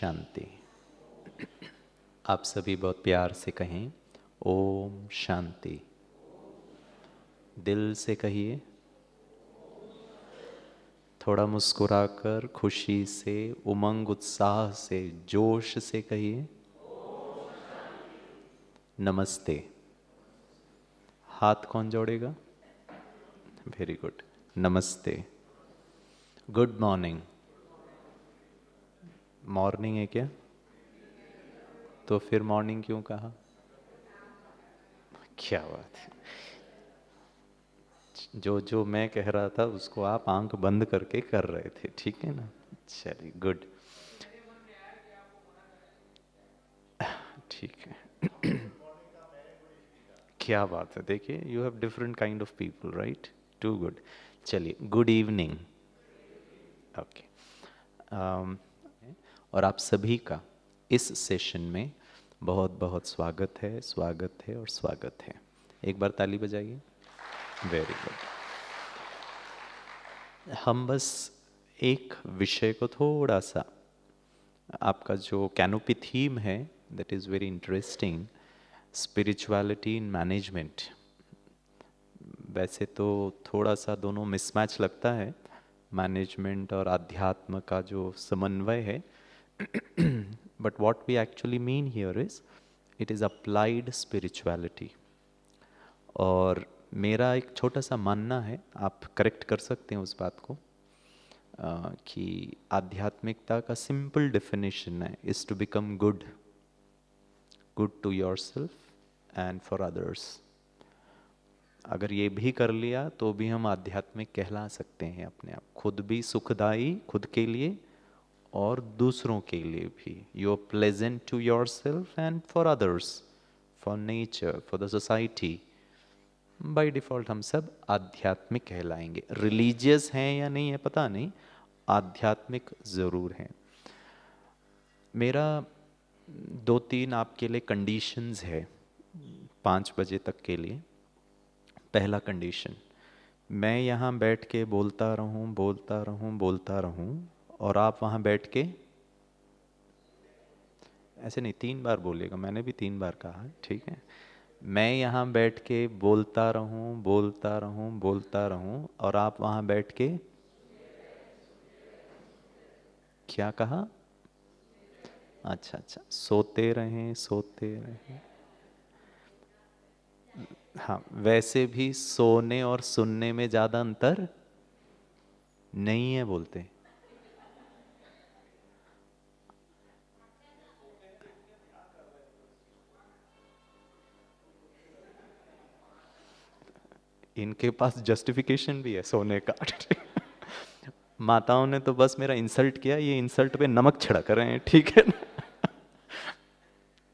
शांति आप सभी बहुत प्यार से कहें ओम शांति दिल से कहिए थोड़ा मुस्कुराकर खुशी से उमंग उत्साह से जोश से कहिए नमस्ते हाथ कौन जोड़ेगा वेरी गुड नमस्ते गुड मॉर्निंग मॉर्निंग है क्या तो फिर मॉर्निंग क्यों कहा क्या बात है जो जो मैं कह रहा था उसको आप आंख बंद करके कर रहे थे ठीक है ना चलिए गुड ठीक है क्या बात है देखिए you have different kind of people right too good चलिए गुड इवनिंग ओके और आप सभी का इस सेशन में बहुत बहुत स्वागत है स्वागत है और स्वागत है एक बार ताली बजाइए वेरी गुड हम बस एक विषय को थोड़ा सा आपका जो कैनोपी थीम है that is very interesting spirituality in management वैसे तो थोड़ा सा दोनों मिसमैच लगता है मैनेजमेंट और आध्यात्म का जो समन्वय है but what we actually mean here is it is applied spirituality. और मेरा एक छोटा सा मानना है आप करेक्ट कर सकते हैं उस बात को कि आध्यात्मिकता का सिंपल डेफिनेशन है is to become good good to yourself and for others अगर ये भी कर लिया तो भी हम आध्यात्मिक कहला सकते हैं अपने आप खुद भी सुखदाई खुद के लिए और दूसरों के लिए भी you are pleasant to yourself and for others for nature for the society by default हम सब आध्यात्मिक कहलाएंगे रिलीजियस हैं या नहीं है पता नहीं आध्यात्मिक ज़रूर हैं मेरा दो तीन आपके लिए कंडीशंस है पाँच बजे तक के लिए पहला कंडीशन मैं यहाँ बैठ के बोलता रहूँ बोलता रहूँ बोलता रहूँ और आप वहाँ बैठ के ऐसे नहीं तीन बार बोलेगा मैंने भी तीन बार कहा ठीक है मैं यहाँ बैठ के बोलता रहूँ बोलता रहूँ बोलता रहूँ और आप वहाँ बैठ के क्या कहा अच्छा अच्छा सोते रहें सोते रहें हाँ वैसे भी सोने और सुनने में ज़्यादा अंतर नहीं है बोलते इनके पास जस्टिफिकेशन भी है सोने का माताओं ने तो बस मेरा इंसल्ट किया ये इंसल्ट पे नमक छिड़क रहे हैं ठीक है ना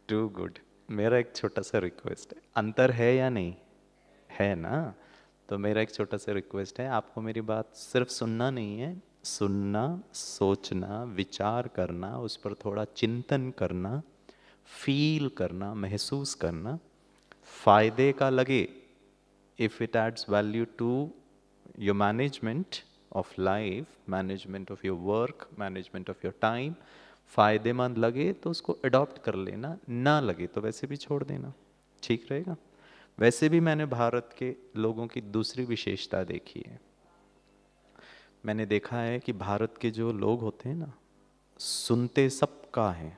टू गुड मेरा एक छोटा सा रिक्वेस्ट है अंतर है या नहीं है ना तो मेरा एक छोटा सा रिक्वेस्ट है आपको मेरी बात सिर्फ सुनना नहीं है सुनना सोचना विचार करना उस पर थोड़ा चिंतन करना फील करना महसूस करना फायदे का लगे if it adds value to your management of life, management of your work, management of your time, फायदेमंद लगे तो उसको अडॉप्ट कर लेना ना लगे तो वैसे भी छोड़ देना ठीक रहेगा वैसे भी मैंने भारत के लोगों की दूसरी विशेषता देखी है मैंने देखा है कि भारत के जो लोग होते हैं ना सुनते सबका है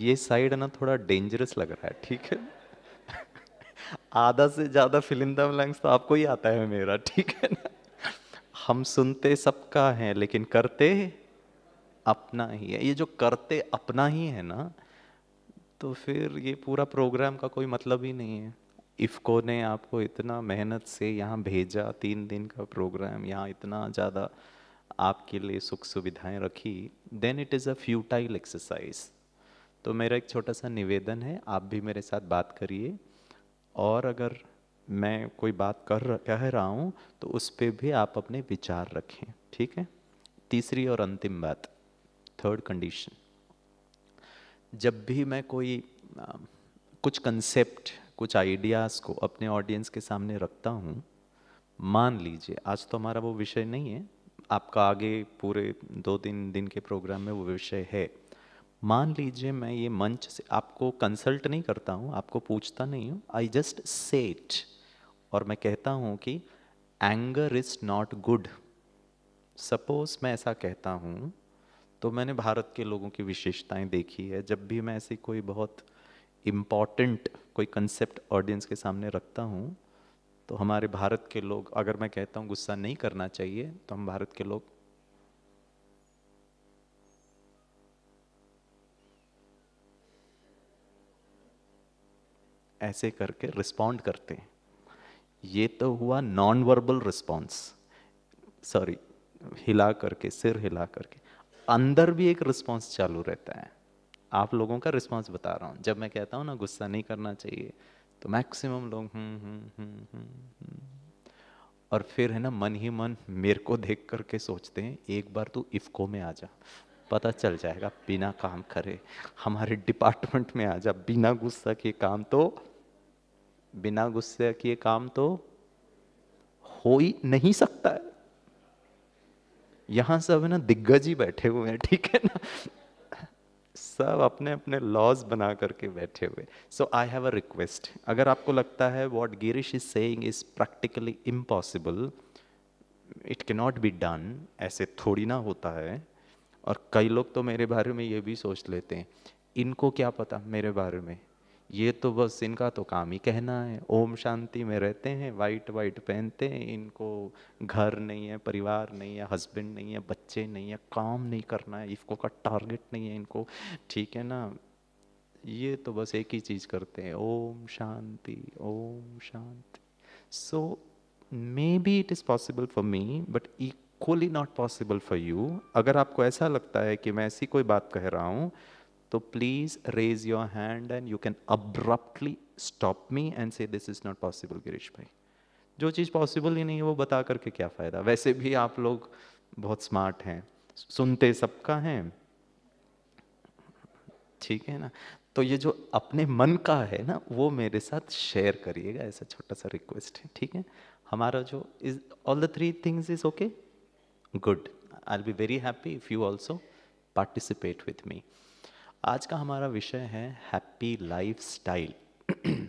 ये साइड ना थोड़ा डेंजरस लग रहा है ठीक है आधा से ज़्यादा फिलिंदम लंग्स तो आपको ही आता है मेरा ठीक है ना हम सुनते सबका है लेकिन करते अपना ही है ये जो करते अपना ही है ना तो फिर ये पूरा प्रोग्राम का कोई मतलब ही नहीं है इफ़को ने आपको इतना मेहनत से यहाँ भेजा तीन दिन का प्रोग्राम यहाँ इतना ज़्यादा आपके लिए सुख सुविधाएं रखी then it is a futile exercise तो मेरा एक छोटा सा निवेदन है आप भी मेरे साथ बात करिए और अगर मैं कोई बात कर कह रहा हूँ तो उस पर भी आप अपने विचार रखें ठीक है तीसरी और अंतिम बात थर्ड कंडीशन जब भी मैं कोई आ, कुछ कंसेप्ट कुछ आइडियाज़ को अपने ऑडियंस के सामने रखता हूँ मान लीजिए आज तो हमारा वो विषय नहीं है आपका आगे पूरे दो तीन दिन के प्रोग्राम में वो विषय है मान लीजिए मैं ये मंच से आपको कंसल्ट नहीं करता हूँ आपको पूछता नहीं हूँ आई जस्ट सेट और मैं कहता हूँ कि anger is not good suppose मैं ऐसा कहता हूँ तो मैंने भारत के लोगों की विशेषताएं देखी है जब भी मैं ऐसी कोई बहुत इम्पॉर्टेंट कोई कंसेप्ट ऑडियंस के सामने रखता हूँ तो हमारे भारत के लोग अगर मैं कहता हूँ गुस्सा नहीं करना चाहिए तो हम भारत के लोग ऐसे करके रिस्पॉन्ड करते हैं ये तो हुआ नॉन वर्बल रिस्पॉन्स सॉरी हिला करके सिर हिला करके अंदर भी एक रिस्पॉन्स चालू रहता है आप लोगों का रिस्पॉन्स बता रहा हूँ जब मैं कहता हूँ ना गुस्सा नहीं करना चाहिए तो मैक्सिमम लोग हम्म, हम्म, हम्म, और फिर है ना मन ही मन मेरे को देख करके सोचते हैं एक बार तू इफ़को में आ जा पता चल जाएगा बिना काम करे हमारे डिपार्टमेंट में आ जा बिना गुस्सा के काम तो बिना गुस्से किए काम तो हो ही नहीं सकता है यहां सब है ना दिग्गज ही बैठे हुए हैं ठीक है ना सब अपने अपने लॉज बना करके बैठे हुए सो आई हैव अ रिक्वेस्ट अगर आपको लगता है what Girish is saying is practically impossible it cannot be done ऐसे थोड़ी ना होता है और कई लोग तो मेरे बारे में ये भी सोच लेते हैं इनको क्या पता मेरे बारे में ये तो बस इनका तो काम ही कहना है ओम शांति में रहते हैं वाइट वाइट पहनते हैं इनको घर नहीं है परिवार नहीं है हस्बैंड नहीं है बच्चे नहीं है काम नहीं करना है इफको का टारगेट नहीं है इनको ठीक है ना ये तो बस एक ही चीज़ करते हैं ओम शांति ओम शांति so maybe it is possible for me but equally not possible for you अगर आपको ऐसा लगता है कि मैं ऐसी कोई बात कह रहा हूँ तो please raise your hand and you can abruptly stop me and say this is not possible Girish भाई जो चीज़ पॉसिबल ही नहीं है वो बता करके क्या फ़ायदा वैसे भी आप लोग बहुत स्मार्ट हैं सुनते सबका हैं ठीक है ना तो ये जो अपने मन का है ना वो मेरे साथ शेयर करिएगा ऐसा छोटा सा रिक्वेस्ट है ठीक है हमारा जो is all the three things is okay good I be very happy if you also participate with me आज का हमारा विषय है हैप्पी लाइफ स्टाइल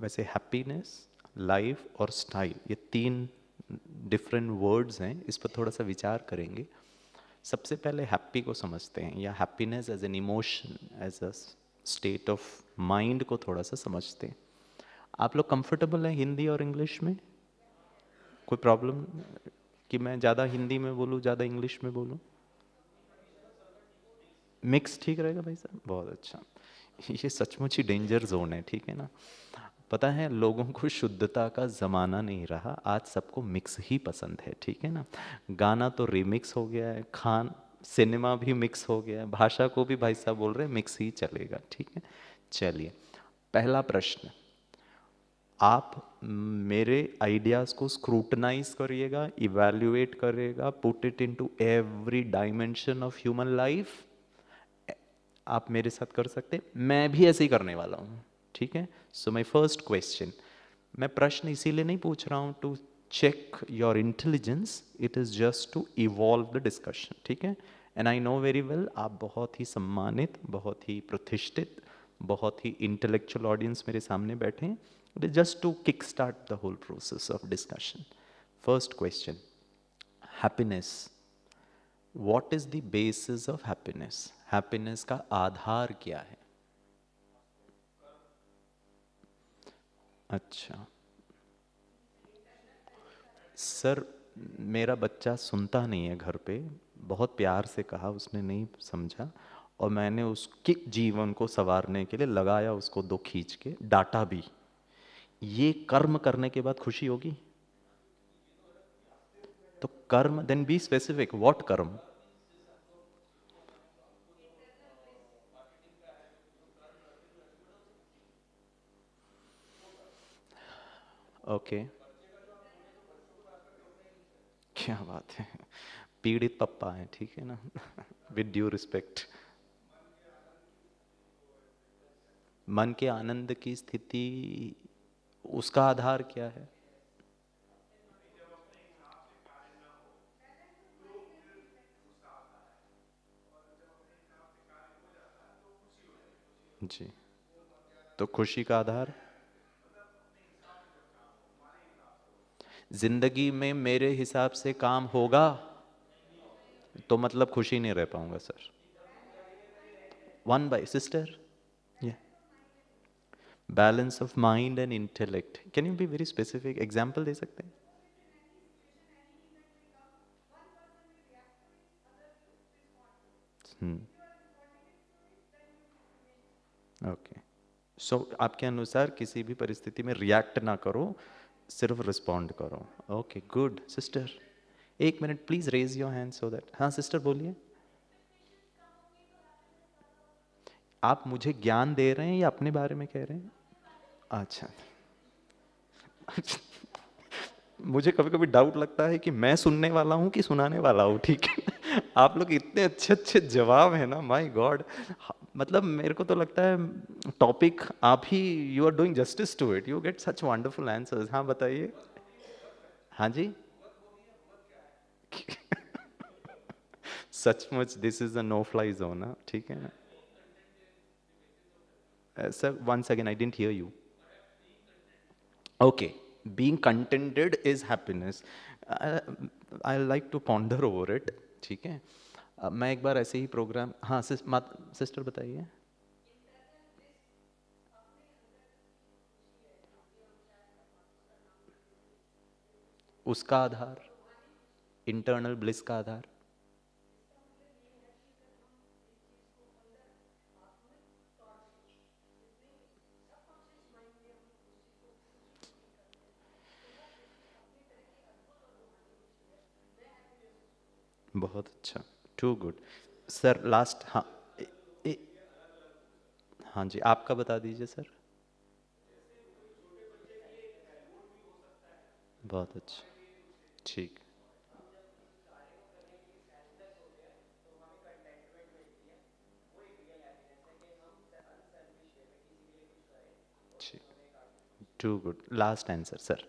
वैसे हैप्पीनेस लाइफ और स्टाइल ये तीन डिफरेंट वर्ड्स हैं इस पर थोड़ा सा विचार करेंगे सबसे पहले हैप्पी को समझते हैं या happiness as an emotion as a state of mind को थोड़ा सा समझते हैं आप लोग कंफर्टेबल हैं हिंदी और इंग्लिश में कोई प्रॉब्लम कि मैं ज़्यादा हिंदी में बोलूँ ज़्यादा इंग्लिश में बोलूँ मिक्स ठीक रहेगा भाई साहब बहुत अच्छा ये सचमुच ही डेंजर जोन है ठीक है ना पता है लोगों को शुद्धता का ज़माना नहीं रहा आज सबको मिक्स ही पसंद है ठीक है ना गाना तो रीमिक्स हो गया है खान सिनेमा भी मिक्स हो गया है भाषा को भी भाई साहब बोल रहे हैं मिक्स ही चलेगा ठीक है चलिए पहला प्रश्न आप मेरे आइडियाज़ को स्क्रूटनाइज करिएगा इवेल्युएट करिएगा put it into every dimension of human life आप मेरे साथ कर सकते मैं भी ऐसे ही करने वाला हूँ ठीक है सो माई फर्स्ट क्वेश्चन मैं प्रश्न इसीलिए नहीं पूछ रहा हूँ to check your intelligence it is just to evolve the discussion ठीक है and I know very well आप बहुत ही सम्मानित बहुत ही प्रतिष्ठित बहुत ही इंटेलेक्चुअल ऑडियंस मेरे सामने बैठे हैं it is just to kick start the whole process of discussion first question happiness what is the basis of happiness happiness का आधार क्या है अच्छा सर मेरा बच्चा सुनता नहीं है घर पे बहुत प्यार से कहा उसने नहीं समझा और मैंने उसके जीवन को संवारने के लिए लगाया उसको दो खींच के डाटा भी ये कर्म करने के बाद खुशी होगी तो कर्म then be specific what karma okay okay. क्या बात है पीड़ित पप्पा है ठीक है ना विद ड्यू रिस्पेक्ट मन के आनंद की स्थिति उसका आधार क्या है जी तो खुशी का आधार जिंदगी में मेरे हिसाब से काम होगा तो मतलब खुशी नहीं रह पाऊंगा sir one by sister balance of mind and intellect can you be very specific example दे सकते हैं हम्म ओके सो आपके अनुसार किसी भी परिस्थिति में रिएक्ट ना करो सिर्फ रिस्पॉन्ड करो ओके गुड सिस्टर एक minute please raise your hand so that हाँ सिस्टर बोलिए आप मुझे ज्ञान दे रहे हैं या अपने बारे में कह रहे हैं अच्छा मुझे कभी कभी डाउट लगता है कि मैं सुनने वाला हूँ कि सुनाने वाला हूँ ठीक है आप लोग इतने अच्छे अच्छे जवाब है ना माय गॉड मतलब मेरे को तो लगता है टॉपिक आप ही you are doing justice to it you get such wonderful answers हाँ बताइए हाँ जी सचमुच this is a no fly zone ठीक है sir one second I didn't hear you okay being contented is happiness I like to ponder over it ठीक है मैं एक बार ऐसे ही प्रोग्राम हाँ सिस, मात, सिस्टर बताइए उसका आधार इंटरनल ब्लिस का आधार बहुत अच्छा टू गुड सर लास्ट हाँ ए, ए, हाँ जी आपका बता दीजिए सर बहुत अच्छा ठीक too good last answer sir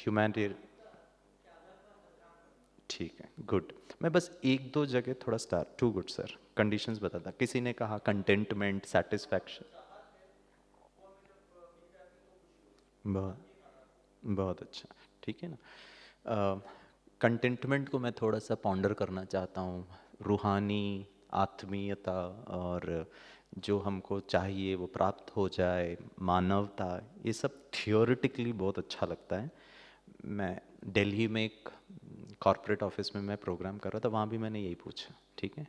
humanity ठीक है गुड मैं बस एक दो जगह थोड़ा star too good sir conditions बताता किसी ने कहा कंटेंटमेंट सेटिस्फैक्शन बहुत बहुत अच्छा ठीक है ना कंटेंटमेंट को मैं थोड़ा सा पॉन्डर करना चाहता हूँ रूहानी आत्मीयता और जो हमको चाहिए वो प्राप्त हो जाए मानवता ये सब थियोरिटिकली बहुत अच्छा लगता है मैं दिल्ली में एक कॉरपोरेट ऑफिस में मैं प्रोग्राम कर रहा था वहाँ भी मैंने यही पूछा ठीक है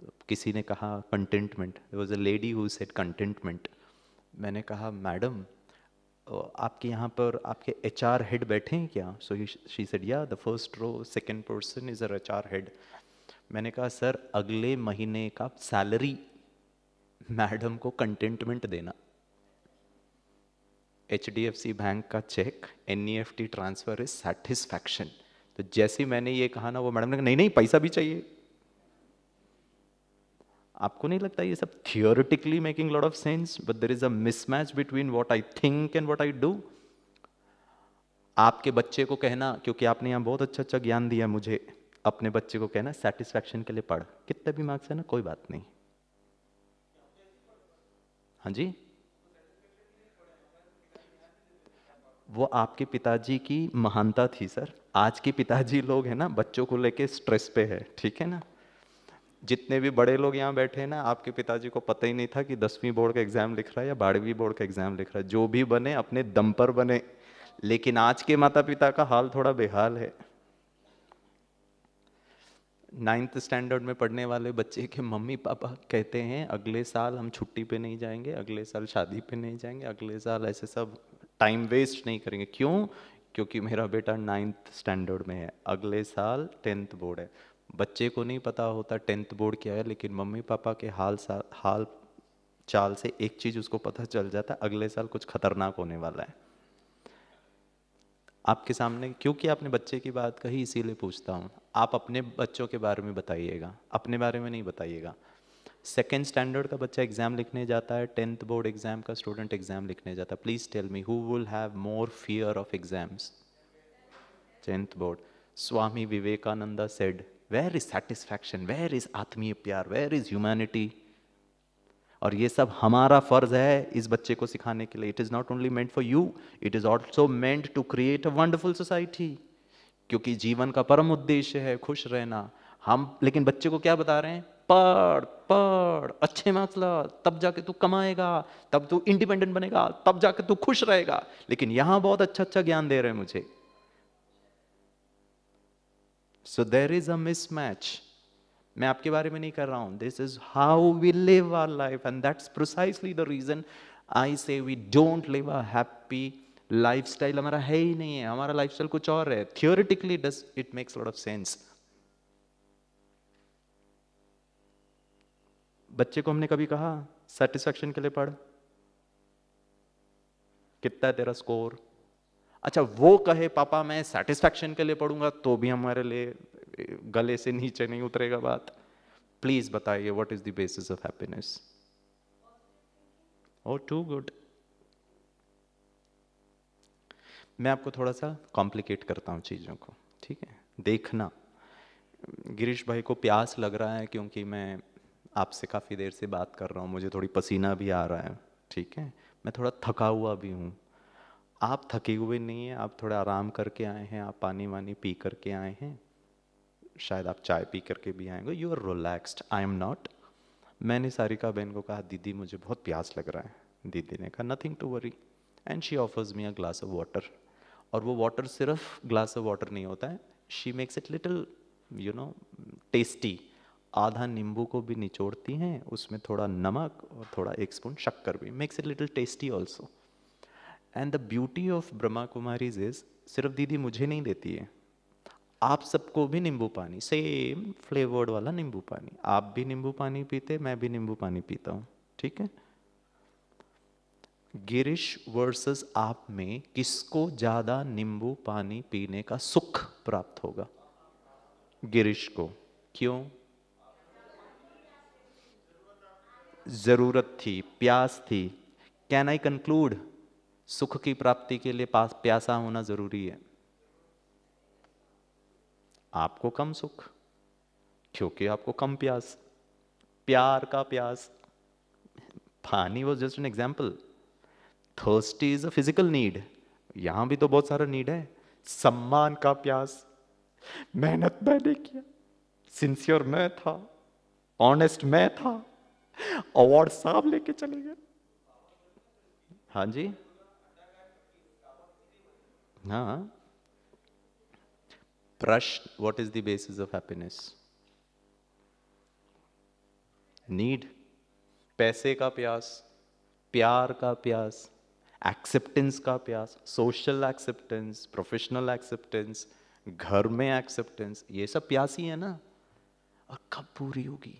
तो किसी ने कहा contentment was a lady who said contentment मैंने कहा मैडम आपके यहाँ पर आपके एच आर हेड बैठे हैं क्या so she said yeah the first row second person is uh HR head हेड मैंने कहा सर अगले महीने का सैलरी मैडम को कंटेंटमेंट देना HDFC bank का cheque and transfer is satisfaction तो जैसे मैंने ये कहा ना वो मैडम ने कहा नहीं नहीं पैसा भी चाहिए आपको नहीं लगता ये सब theoretically making lot of sense but there is a mismatch between what I think and what I do आपके बच्चे को कहना क्योंकि आपने यहाँ बहुत अच्छा अच्छा ज्ञान दिया मुझे अपने बच्चे को कहना सेटिस्फैक्शन के लिए पढ़ कितने भी मार्क्स है ना कोई बात नहीं हाँ जी वो आपके पिताजी की महानता थी सर आज के पिताजी लोग हैं ना बच्चों को लेके स्ट्रेस पे है ठीक है ना जितने भी बड़े लोग यहाँ बैठे हैं ना आपके पिताजी को पता ही नहीं था कि दसवीं बोर्ड का एग्ज़ाम लिख रहा है या बारहवीं बोर्ड का एग्ज़ाम लिख रहा है जो भी बने अपने दम पर बने लेकिन आज के माता पिता का हाल थोड़ा बेहाल है नाइन्थ स्टैंडर्ड में पढ़ने वाले बच्चे के मम्मी पापा कहते हैं अगले साल हम छुट्टी पे नहीं जाएंगे अगले साल शादी पे नहीं जाएंगे अगले साल ऐसे सब टाइम वेस्ट नहीं करेंगे क्यों क्योंकि मेरा बेटा नाइन्थ स्टैंडर्ड में है अगले साल टेंथ बोर्ड है बच्चे को नहीं पता होता टेंथ बोर्ड क्या है लेकिन मम्मी पापा के हाल साल हाल चाल से एक चीज़ उसको पता चल जाता है अगले साल कुछ खतरनाक होने वाला है आपके सामने क्योंकि आपने बच्चे की बात कही इसीलिए पूछता हूँ आप अपने बच्चों के बारे में बताइएगा अपने बारे में नहीं बताइएगा सेकेंड स्टैंडर्ड का बच्चा एग्जाम लिखने जाता है टेंथ बोर्ड एग्जाम का स्टूडेंट एग्जाम लिखने जाता है please tell me who will have more fear of exams tenth board Swami Vivekananda said where is satisfaction where is आत्मीय प्यार वेयर इज ह्यूमैनिटी और ये सब हमारा फर्ज है इस बच्चे को सिखाने के लिए it is not only meant for you it is also meant to create a wonderful society क्योंकि जीवन का परम उद्देश्य है खुश रहना हम लेकिन बच्चे को क्या बता रहे हैं पढ़ पढ़ अच्छे मार्क्स ला तब जाके तू कमाएगा तब तू इंडिपेंडेंट बनेगा तब जाके तू खुश रहेगा लेकिन यहां बहुत अच्छा अच्छा ज्ञान दे रहे हैं मुझे सो देर इज अ मिसमैच मैं आपके बारे में नहीं कर रहा हूं this is how we live our life and that's precisely the reason I say we don't live a happy life हमारा है ही नहीं है हमारा लाइफ कुछ और है theoretically does it makes lot of sense बच्चे को हमने कभी कहा सेटिस्फेक्शन के लिए पढ़ कितना है तेरा स्कोर अच्छा वो कहे पापा मैं सेटिस्फेक्शन के लिए पढ़ूंगा तो भी हमारे लिए गले से नीचे नहीं उतरेगा बात प्लीज बताइए what is the basis of happiness oh too good मैं आपको थोड़ा सा कॉम्प्लिकेट करता हूँ चीज़ों को ठीक है देखना गिरीश भाई को प्यास लग रहा है क्योंकि मैं आपसे काफ़ी देर से बात कर रहा हूँ मुझे थोड़ी पसीना भी आ रहा है ठीक है मैं थोड़ा थका हुआ भी हूँ आप थके हुए नहीं हैं आप थोड़ा आराम करके आए हैं आप पानी वानी पी करके आए हैं शायद आप चाय पी करके भी आएंगे you are relaxed I am not मैंने सारिका बहन को कहा दीदी मुझे बहुत प्यास लग रहा है दीदी ने कहा nothing to worry and she offers me a glass of water और वो वाटर सिर्फ ग्लास ऑफ वाटर नहीं होता है she makes it little you know tasty आधा नींबू को भी निचोड़ती हैं उसमें थोड़ा नमक और थोड़ा एक स्पून शक्कर भी makes it little tasty also and the beauty of Brahma Kumaris is सिर्फ दीदी मुझे नहीं देती है आप सबको भी नींबू पानी सेम फ्लेवर्ड वाला नींबू पानी आप भी नींबू पानी पीते मैं भी नींबू पानी पीता हूँ ठीक है गिरिश वर्सेस आप में किसको ज़्यादा नींबू पानी पीने का सुख प्राप्त होगा गिरिश को क्यों ज़रूरत थी प्यास थी कैन आई कंक्लूड सुख की प्राप्ति के लिए पास प्यासा होना ज़रूरी है आपको कम सुख क्योंकि आपको कम प्यास प्यार का प्यास पानी was just an example thirst is a physical need यहां भी तो बहुत सारा नीड है सम्मान का प्यास मेहनत मैंने किया सिंसियर मैं था ऑनेस्ट मैं था अवार्ड साहब लेके चले गए हाँ जी हाँ प्रश्न what is the basis of happiness need पैसे का प्यास प्यार का प्यास एक्सेप्टेंस का प्यास सोशल एक्सेप्टेंस प्रोफेशनल एक्सेप्टेंस घर में एक्सेप्टेंस ये सब प्यास ही है ना और कब पूरी होगी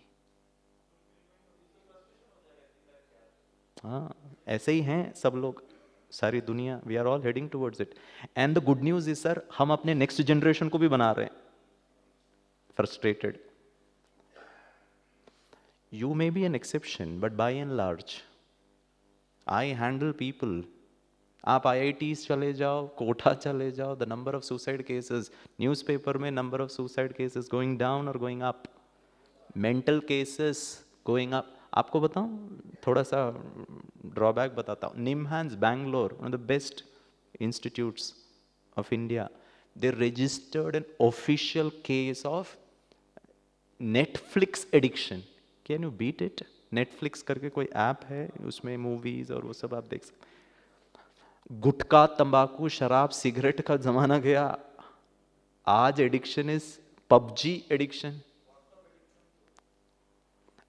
हाँ ऐसे ही हैं सब लोग सारी दुनिया we are all heading towards it and the good news is sir हम अपने नेक्स्ट जनरेशन को भी बना रहे हैं frustrated you may be an exception but by and large I handle people आप आई चले जाओ कोटा चले जाओ the number of suicide cases newspaper में number of suicide cases going down और going up mental cases going up आपको बताऊं थोड़ा सा ड्रॉबैक बताता हूँ NIMHANS Bangalore one of the best institutes of India they registered an official case of Netflix addiction can you beat it Netflix करके कोई app है उसमें मूवीज और वो सब आप देख सकते गुटखा तंबाकू शराब सिगरेट का जमाना गया आज addiction is PUBG addiction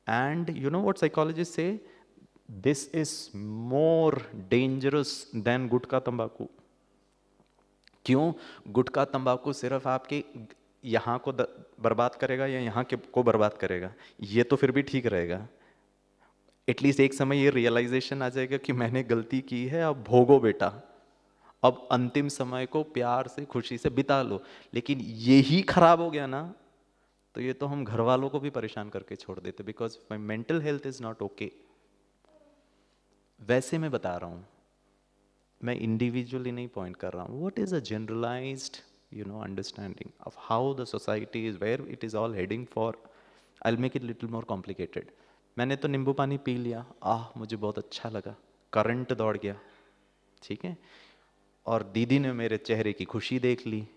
And you know what psychologists say? This is more dangerous than gutka तंबाकू क्यों गुटखा तंबाकू सिर्फ आपके यहाँ को बर्बाद करेगा या यहाँ के को बर्बाद करेगा ये तो फिर भी ठीक रहेगा एटलीस्ट एक समय ये रियलाइजेशन आ जाएगा कि मैंने गलती की है अब भोगो बेटा अब अंतिम समय को प्यार से खुशी से बिता लो लेकिन यही खराब हो गया ना तो ये तो हम घर वालों को भी परेशान करके छोड़ देते because my mental health is not okay वैसे मैं बता रहा हूँ मैं इंडिविजुअली नहीं पॉइंट कर रहा हूँ what is a generalised you know understanding of how the society is where it is all heading for I make it little more complicated मैंने तो नींबू पानी पी लिया आह मुझे बहुत अच्छा लगा करंट दौड़ गया ठीक है और दीदी ने मेरे चेहरे की खुशी देख ली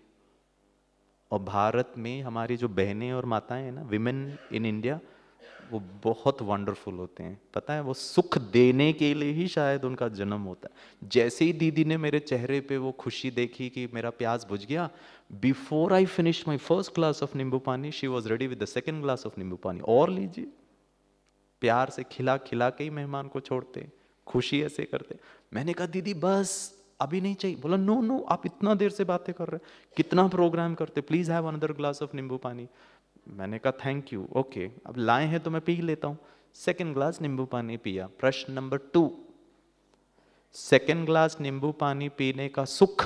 और भारत में हमारी जो बहनें और माताएं हैं ना विमेन इन इंडिया वो बहुत वंडरफुल होते हैं पता है वो सुख देने के लिए ही शायद उनका जन्म होता है जैसे ही दीदी ने मेरे चेहरे पे वो खुशी देखी कि मेरा प्याज बुझ गया before I finish my first glass of nimbu pani she was ready with the second glass of nimbu pani और लीजिए प्यार से खिला खिला के ही मेहमान को छोड़ते खुशी ऐसे करते मैंने कहा दीदी बस अभी नहीं चाहिए बोला नो नो आप इतना देर से बातें कर रहे हैं कितना प्रोग्राम करते please have another glass of nimbu pani मैंने कहा थैंक यू ओके अब लाए हैं तो मैं पी लेता हूँ सेकेंड ग्लास नींबू पानी पिया प्रश्न नंबर टू सेकेंड ग्लास नींबू पानी पीने का सुख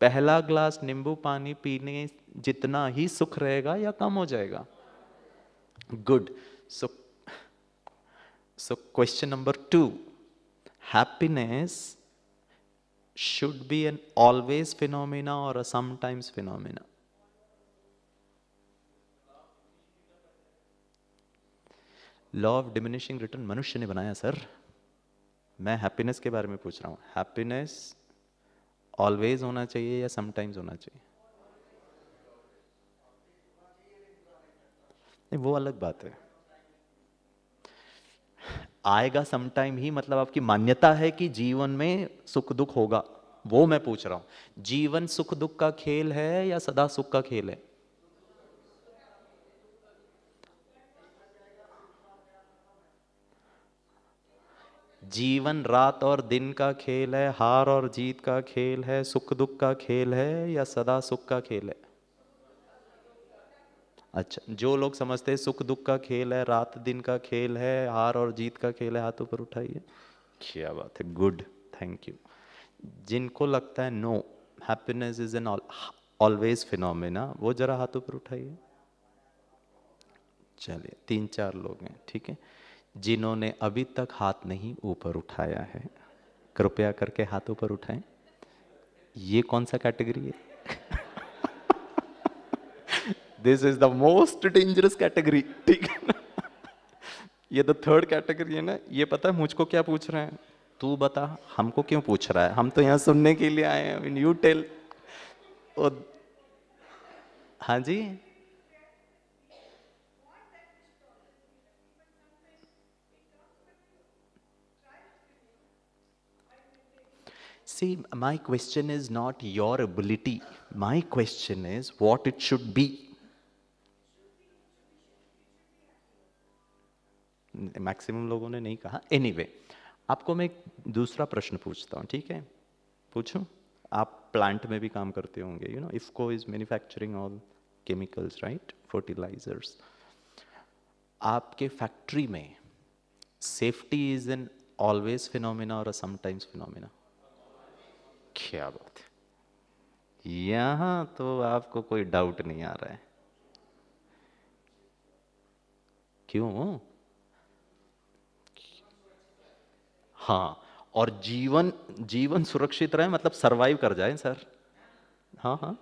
पहला ग्लास नींबू पानी पीने जितना ही सुख रहेगा या कम हो जाएगा good so so question number two happiness should be an always phenomena or a sometimes phenomena. Law of diminishing return मनुष्य ने बनाया सर मैं हैप्पीनेस के बारे में पूछ रहा हूँ हैप्पीनेस ऑलवेज होना चाहिए या समटाइम्स होना चाहिए नहीं वो अलग बात है आएगा समटाइम ही मतलब आपकी मान्यता है कि जीवन में सुख दुख होगा वो मैं पूछ रहा हूं जीवन सुख दुख का खेल है या सदा सुख का खेल है जीवन रात और दिन का खेल है हार और जीत का खेल है सुख दुख का खेल है या सदा सुख का खेल है अच्छा जो लोग समझते हैं सुख दुख का खेल है रात दिन का खेल है हार और जीत का खेल है हाथ ऊपर उठाइए क्या बात है गुड थैंक यू जिनको लगता है no happiness is an always phenomena वो जरा हाथ ऊपर उठाइए चलिए तीन चार लोग हैं ठीक है जिन्होंने अभी तक हाथ नहीं ऊपर उठाया है कृपया करके हाथ ऊपर उठाएं ये कौन सा कैटेगरी है this is the most dangerous category ठीक है ना ये द थर्ड कैटेगरी है ना ये पता है मुझको क्या पूछ रहे हैं तू बता हमको क्यों पूछ रहा है हम तो यहाँ सुनने के लिए आए हैं यू टेल हाँ जी See, my question is not your ability. My question is what it should be. Maximum लोगों ने नहीं कहा एनी anyway, आपको मैं एक दूसरा प्रश्न पूछता हूँ ठीक है पूछूँ आप प्लांट में भी काम करते होंगे you know IFFCO is manufacturing all chemicals right fertilisers आपके फैक्ट्री में safety is an always phenomena और समटाइम्स फिनोमिना क्या बात है यहाँ तो आपको कोई डाउट नहीं आ रहा है क्यों हाँ और जीवन जीवन सुरक्षित रहे मतलब सरवाइव कर जाए सर हाँ हाँ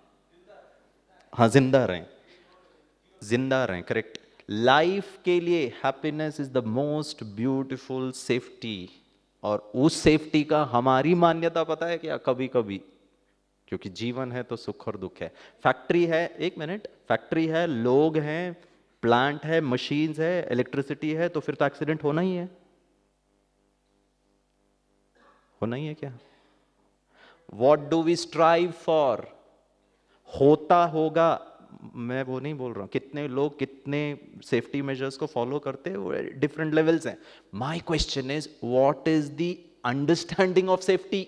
हाँ जिंदा रहें जिंदा रहें करेक्ट लाइफ के लिए happiness is the most beautiful safety और उस सेफ्टी का हमारी मान्यता पता है क्या कभी कभी क्योंकि जीवन है तो सुख और दुख है फैक्ट्री है एक मिनट फैक्ट्री है लोग हैं प्लांट है मशीन्स है इलेक्ट्रिसिटी है तो फिर तो एक्सीडेंट होना ही है वो नहीं है क्या what do we strive for होता होगा मैं वो नहीं बोल रहा हूं कितने लोग कितने सेफ्टी मेजर्स को फॉलो करते हैं डिफरेंट लेवल्स हैं my question is what is the understanding of safety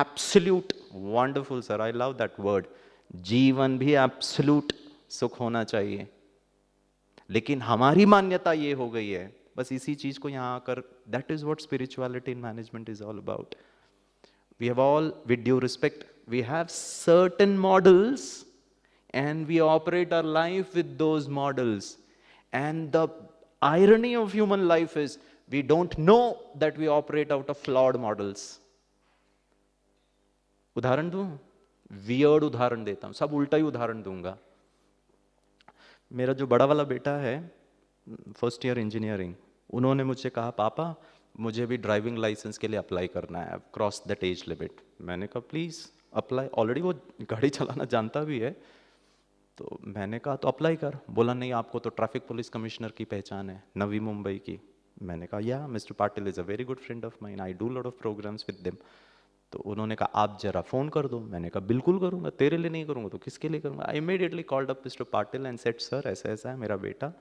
absolute wonderful sir I love that word जीवन भी एब्सोल्यूट सुख होना चाहिए लेकिन हमारी मान्यता ये हो गई है बस इसी चीज को यहाँ आकर that is what spirituality in management is all about we have all with due respect we have certain models and we operate our life with दो models and the irony of human life is we don't know that we operate out of flawed models उदाहरण दू weird उदाहरण देता हूं सब उल्टा ही उदाहरण दूंगा मेरा जो बड़ा वाला बेटा है फर्स्ट ईयर इंजीनियरिंग उन्होंने मुझसे कहा पापा मुझे भी ड्राइविंग लाइसेंस के लिए अप्लाई करना है क्रॉस दैट एज लिमिट मैंने कहा प्लीज़ अप्लाई ऑलरेडी वो गाड़ी चलाना जानता भी है तो मैंने कहा तो अप्लाई कर बोला नहीं आपको तो ट्रैफिक पुलिस कमिश्नर की पहचान है नवी मुंबई की मैंने कहा या Mister Patil is a very good friend of mine I do lot of programmes with them तो उन्होंने कहा आप जरा फ़ोन कर दो मैंने कहा बिल्कुल करूँगा तेरे लिए नहीं करूँगा तो किसके लिए करूँगा I immediately called up Mister Patil and said sir ऐसा ऐसा है मेरा बेटा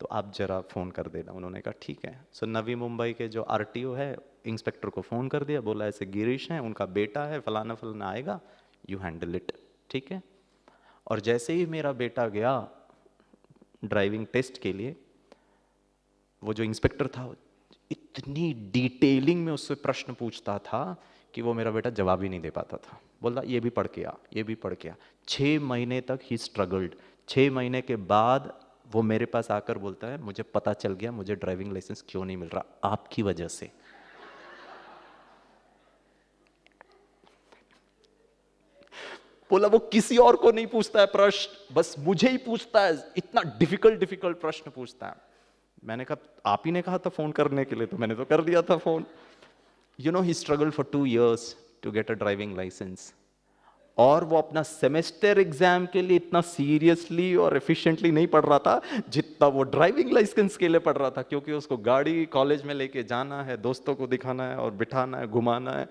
तो आप ज़रा फ़ोन कर देना उन्होंने कहा ठीक है सो so, नवी मुंबई के जो आर है इंस्पेक्टर को फ़ोन कर दिया बोला ऐसे गिरीश हैं उनका बेटा है फलाना फलाना आएगा यू हैंडल इट ठीक है और जैसे ही मेरा बेटा गया ड्राइविंग टेस्ट के लिए वो जो इंस्पेक्टर था इतनी डिटेलिंग में उससे प्रश्न पूछता था कि वो मेरा बेटा जवाब ही नहीं दे पाता था बोला ये भी पढ़ के आ ये भी पढ़ के आ छः महीने तक ही स्ट्रगल्ड छः महीने के बाद वो मेरे पास आकर बोलता है मुझे पता चल गया मुझे ड्राइविंग लाइसेंस क्यों नहीं मिल रहा आपकी वजह से बोला वो किसी और को नहीं पूछता है प्रश्न बस मुझे ही पूछता है इतना डिफिकल्ट डिफिकल्ट प्रश्न पूछता है मैंने कहा आप ही ने कहा था फोन करने के लिए तो मैंने तो कर दिया था phone you know he struggle for two years to get a driving licence और वो अपना सेमेस्टर एग्जाम के लिए इतना सीरियसली और एफिशिएंटली नहीं पढ़ रहा था जितना वो ड्राइविंग लाइसेंस के लिए पढ़ रहा था क्योंकि उसको गाड़ी कॉलेज में लेके जाना है दोस्तों को दिखाना है और बिठाना है घुमाना है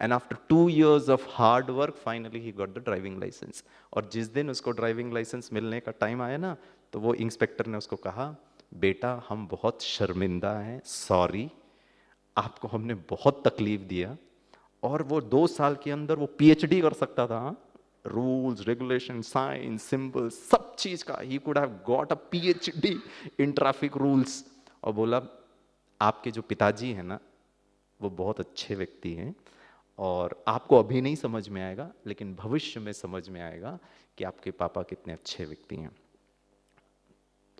and after two years of hard work finally he got the driving licence और जिस दिन उसको ड्राइविंग लाइसेंस मिलने का टाइम आया ना तो वो इंस्पेक्टर ने उसको कहा बेटा हम बहुत शर्मिंदा हैं सॉरी आपको हमने बहुत तकलीफ दिया और वो दो साल के अंदर वो पीएचडी कर सकता था रूल्स रेगुलेशन साइंस सिंबल सब चीज का ही could have got a PhD in traffic rules और बोला आपके जो पिताजी हैं ना वो बहुत अच्छे व्यक्ति हैं और आपको अभी नहीं समझ में आएगा लेकिन भविष्य में समझ में आएगा कि आपके पापा कितने अच्छे व्यक्ति हैं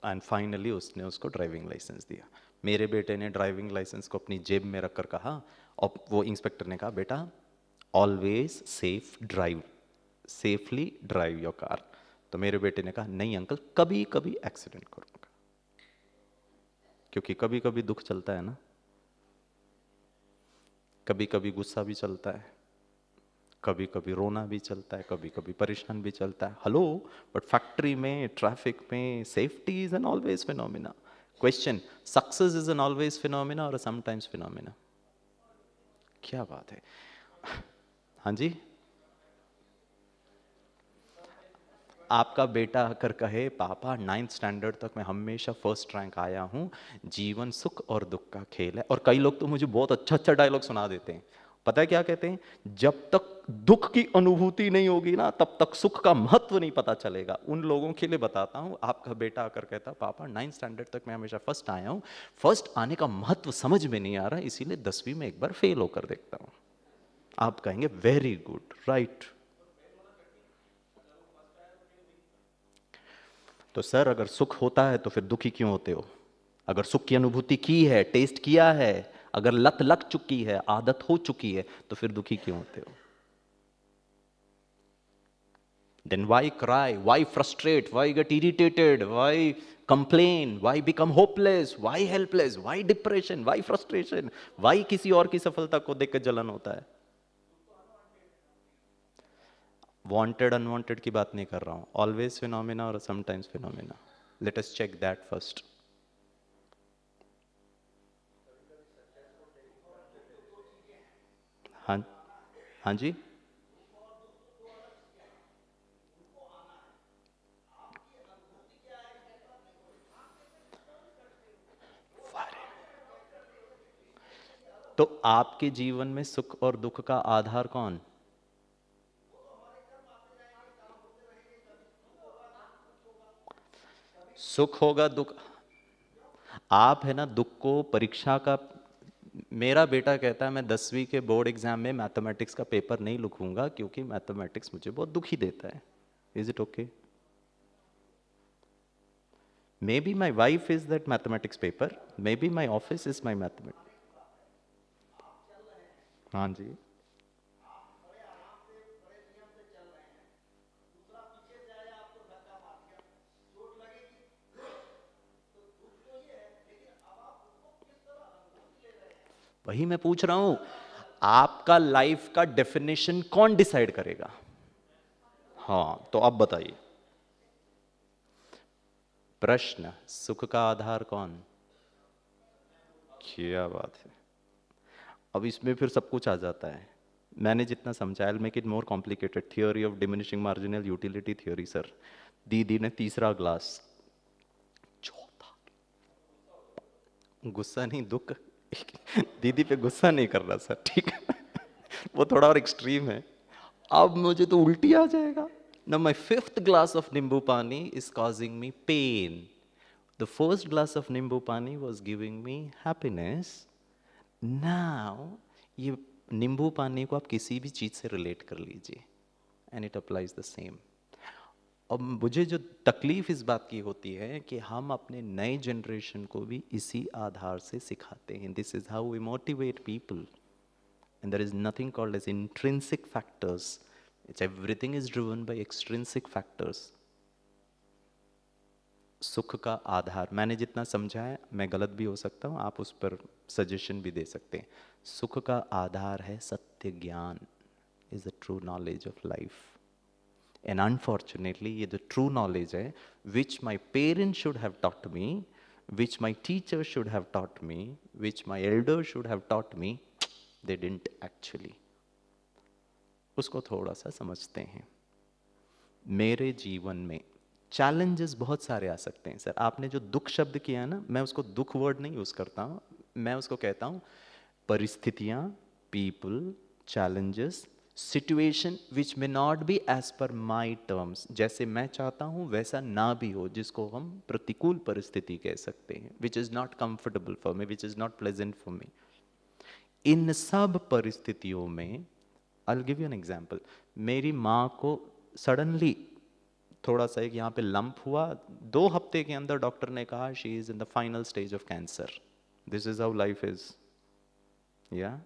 एंड फाइनली उसने उसको ड्राइविंग लाइसेंस दिया मेरे बेटे ने ड्राइविंग लाइसेंस को अपनी जेब में रखकर कहा और वो इंस्पेक्टर ने कहा बेटा always safe drive safely drive your car तो मेरे बेटे ने कहा नहीं अंकल कभी कभी एक्सीडेंट करूंगा क्योंकि कभी कभी दुख चलता है ना कभी कभी गुस्सा भी चलता है कभी कभी रोना भी चलता है कभी कभी परेशान भी चलता है हेलो बट फैक्ट्री में ट्रैफिक में safety is an always phenomena question success is an always phenomena और समटाइम्स फिनोमिना क्या बात है हाँ जी आपका बेटा आकर कहे पापा नाइन्थ स्टैंडर्ड तक मैं हमेशा फर्स्ट रैंक आया हूँ जीवन सुख और दुख का खेल है और कई लोग तो मुझे बहुत अच्छा अच्छा डायलॉग सुना देते हैं पता है क्या कहते हैं जब तक दुख की अनुभूति नहीं होगी ना तब तक सुख का महत्व नहीं पता चलेगा उन लोगों के लिए बताता हूं आपका बेटा आकर कहता पापा नाइन्थ स्टैंडर्ड तक मैं हमेशा फर्स्ट आया हूं फर्स्ट आने का महत्व समझ में नहीं आ रहा इसीलिए दसवीं में एक बार फेल होकर देखता हूं आप कहेंगे वेरी गुड राइट तो सर अगर सुख होता है तो फिर दुखी क्यों होते हो अगर सुख की अनुभूति की है टेस्ट किया है अगर लत लग चुकी है आदत हो चुकी है तो फिर दुखी क्यों होते हो then why cry why frustrate why get irritated why complain why become hopeless why helpless why depression why frustration why किसी और की सफलता को देखकर जलन होता है वॉन्टेड अनवॉन्टेड की बात नहीं कर रहा हूं ऑलवेज फिनोमिना और sometimes phenomena let us check that first हाँ हाँ जी तो आपके जीवन में सुख और दुख का आधार कौन सुख होगा दुख आप है ना दुख को परीक्षा का मेरा बेटा कहता है मैं दसवीं के बोर्ड एग्जाम में मैथमेटिक्स का पेपर नहीं लिखूंगा क्योंकि मैथमेटिक्स मुझे बहुत दुखी देता है is it okay maybe my wife is that mathematics paper maybe my office is my mathematics हाँ जी वही मैं पूछ रहा हूं आपका लाइफ का डेफिनेशन कौन डिसाइड करेगा हाँ तो आप बताइए प्रश्न सुख का आधार कौन क्या बात है अब इसमें फिर सब कुछ आ जाता है मैंने जितना समझाया make it more complicated theory of diminishing marginal utility theory sir दीदी ने तीसरा ग्लास चौथा गुस्सा नहीं दुख दीदी पे गुस्सा नहीं कर रहा सर ठीक है वो थोड़ा और एक्सट्रीम है अब मुझे तो उल्टी आ जाएगा न माई fifth glass of nimbu pani is causing me pain the first glass of nimbu pani was giving me happiness now ये नींबू पानी को आप किसी भी चीज़ से रिलेट कर लीजिए and it applies the same और मुझे जो तकलीफ इस बात की होती है कि हम अपने नए जनरेशन को भी इसी आधार से सिखाते हैं this is how we motivate people and there is nothing called as intrinsic factors it's everything is driven by extrinsic factors सुख का आधार मैंने जितना समझा है मैं गलत भी हो सकता हूँ आप उस पर सजेशन भी दे सकते हैं सुख का आधार है सत्य ज्ञान is the true knowledge of life And unfortunately, ये the true knowledge है, which my parents should have taught me, which my teacher should have taught me, which my elder should have taught me, they didn't actually. उसको थोड़ा सा समझते हैं मेरे जीवन में चैलेंजेस बहुत सारे आ सकते हैं सर आपने जो दुख शब्द किया ना मैं उसको दुख वर्ड नहीं यूज़ करता हूँ मैं उसको कहता हूँ परिस्थितियाँ people challenges situation which may not be as per my terms जैसे मैं चाहता हूँ वैसा ना भी हो जिसको हम प्रतिकूल परिस्थिति कह सकते हैं which is not comfortable for me which is not pleasant for me इन सब परिस्थितियों में I give you an example मेरी माँ को सडनली थोड़ा सा एक यहाँ पे लंप हुआ दो हफ्ते के अंदर डॉक्टर ने कहा she is in the final stage of cancer this is how life is या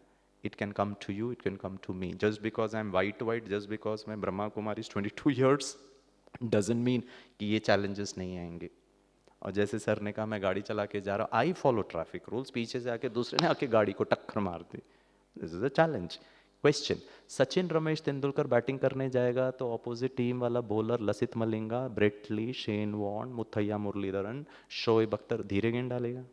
it can come to you, it can come to me. Just because am white white, just because मैं ब्रह्मा कुमारी 22 years doesn't mean कि ये challenges नहीं आएंगे और जैसे sir ने कहा मैं गाड़ी चला के जा रहा हूँ आई फॉलो ट्रैफिक रूल्स पीछे से आके दूसरे ने आके गाड़ी को टक्कर मार दी this is a challenge question Sachin Ramesh Tendulkar batting करने जाएगा तो ऑपोजिट टीम वाला bowler Lasith Malinga Brett Lee Shane Warne Muttiah Muralitharan Shoaib Akhtar धीरे गेंद डालेगा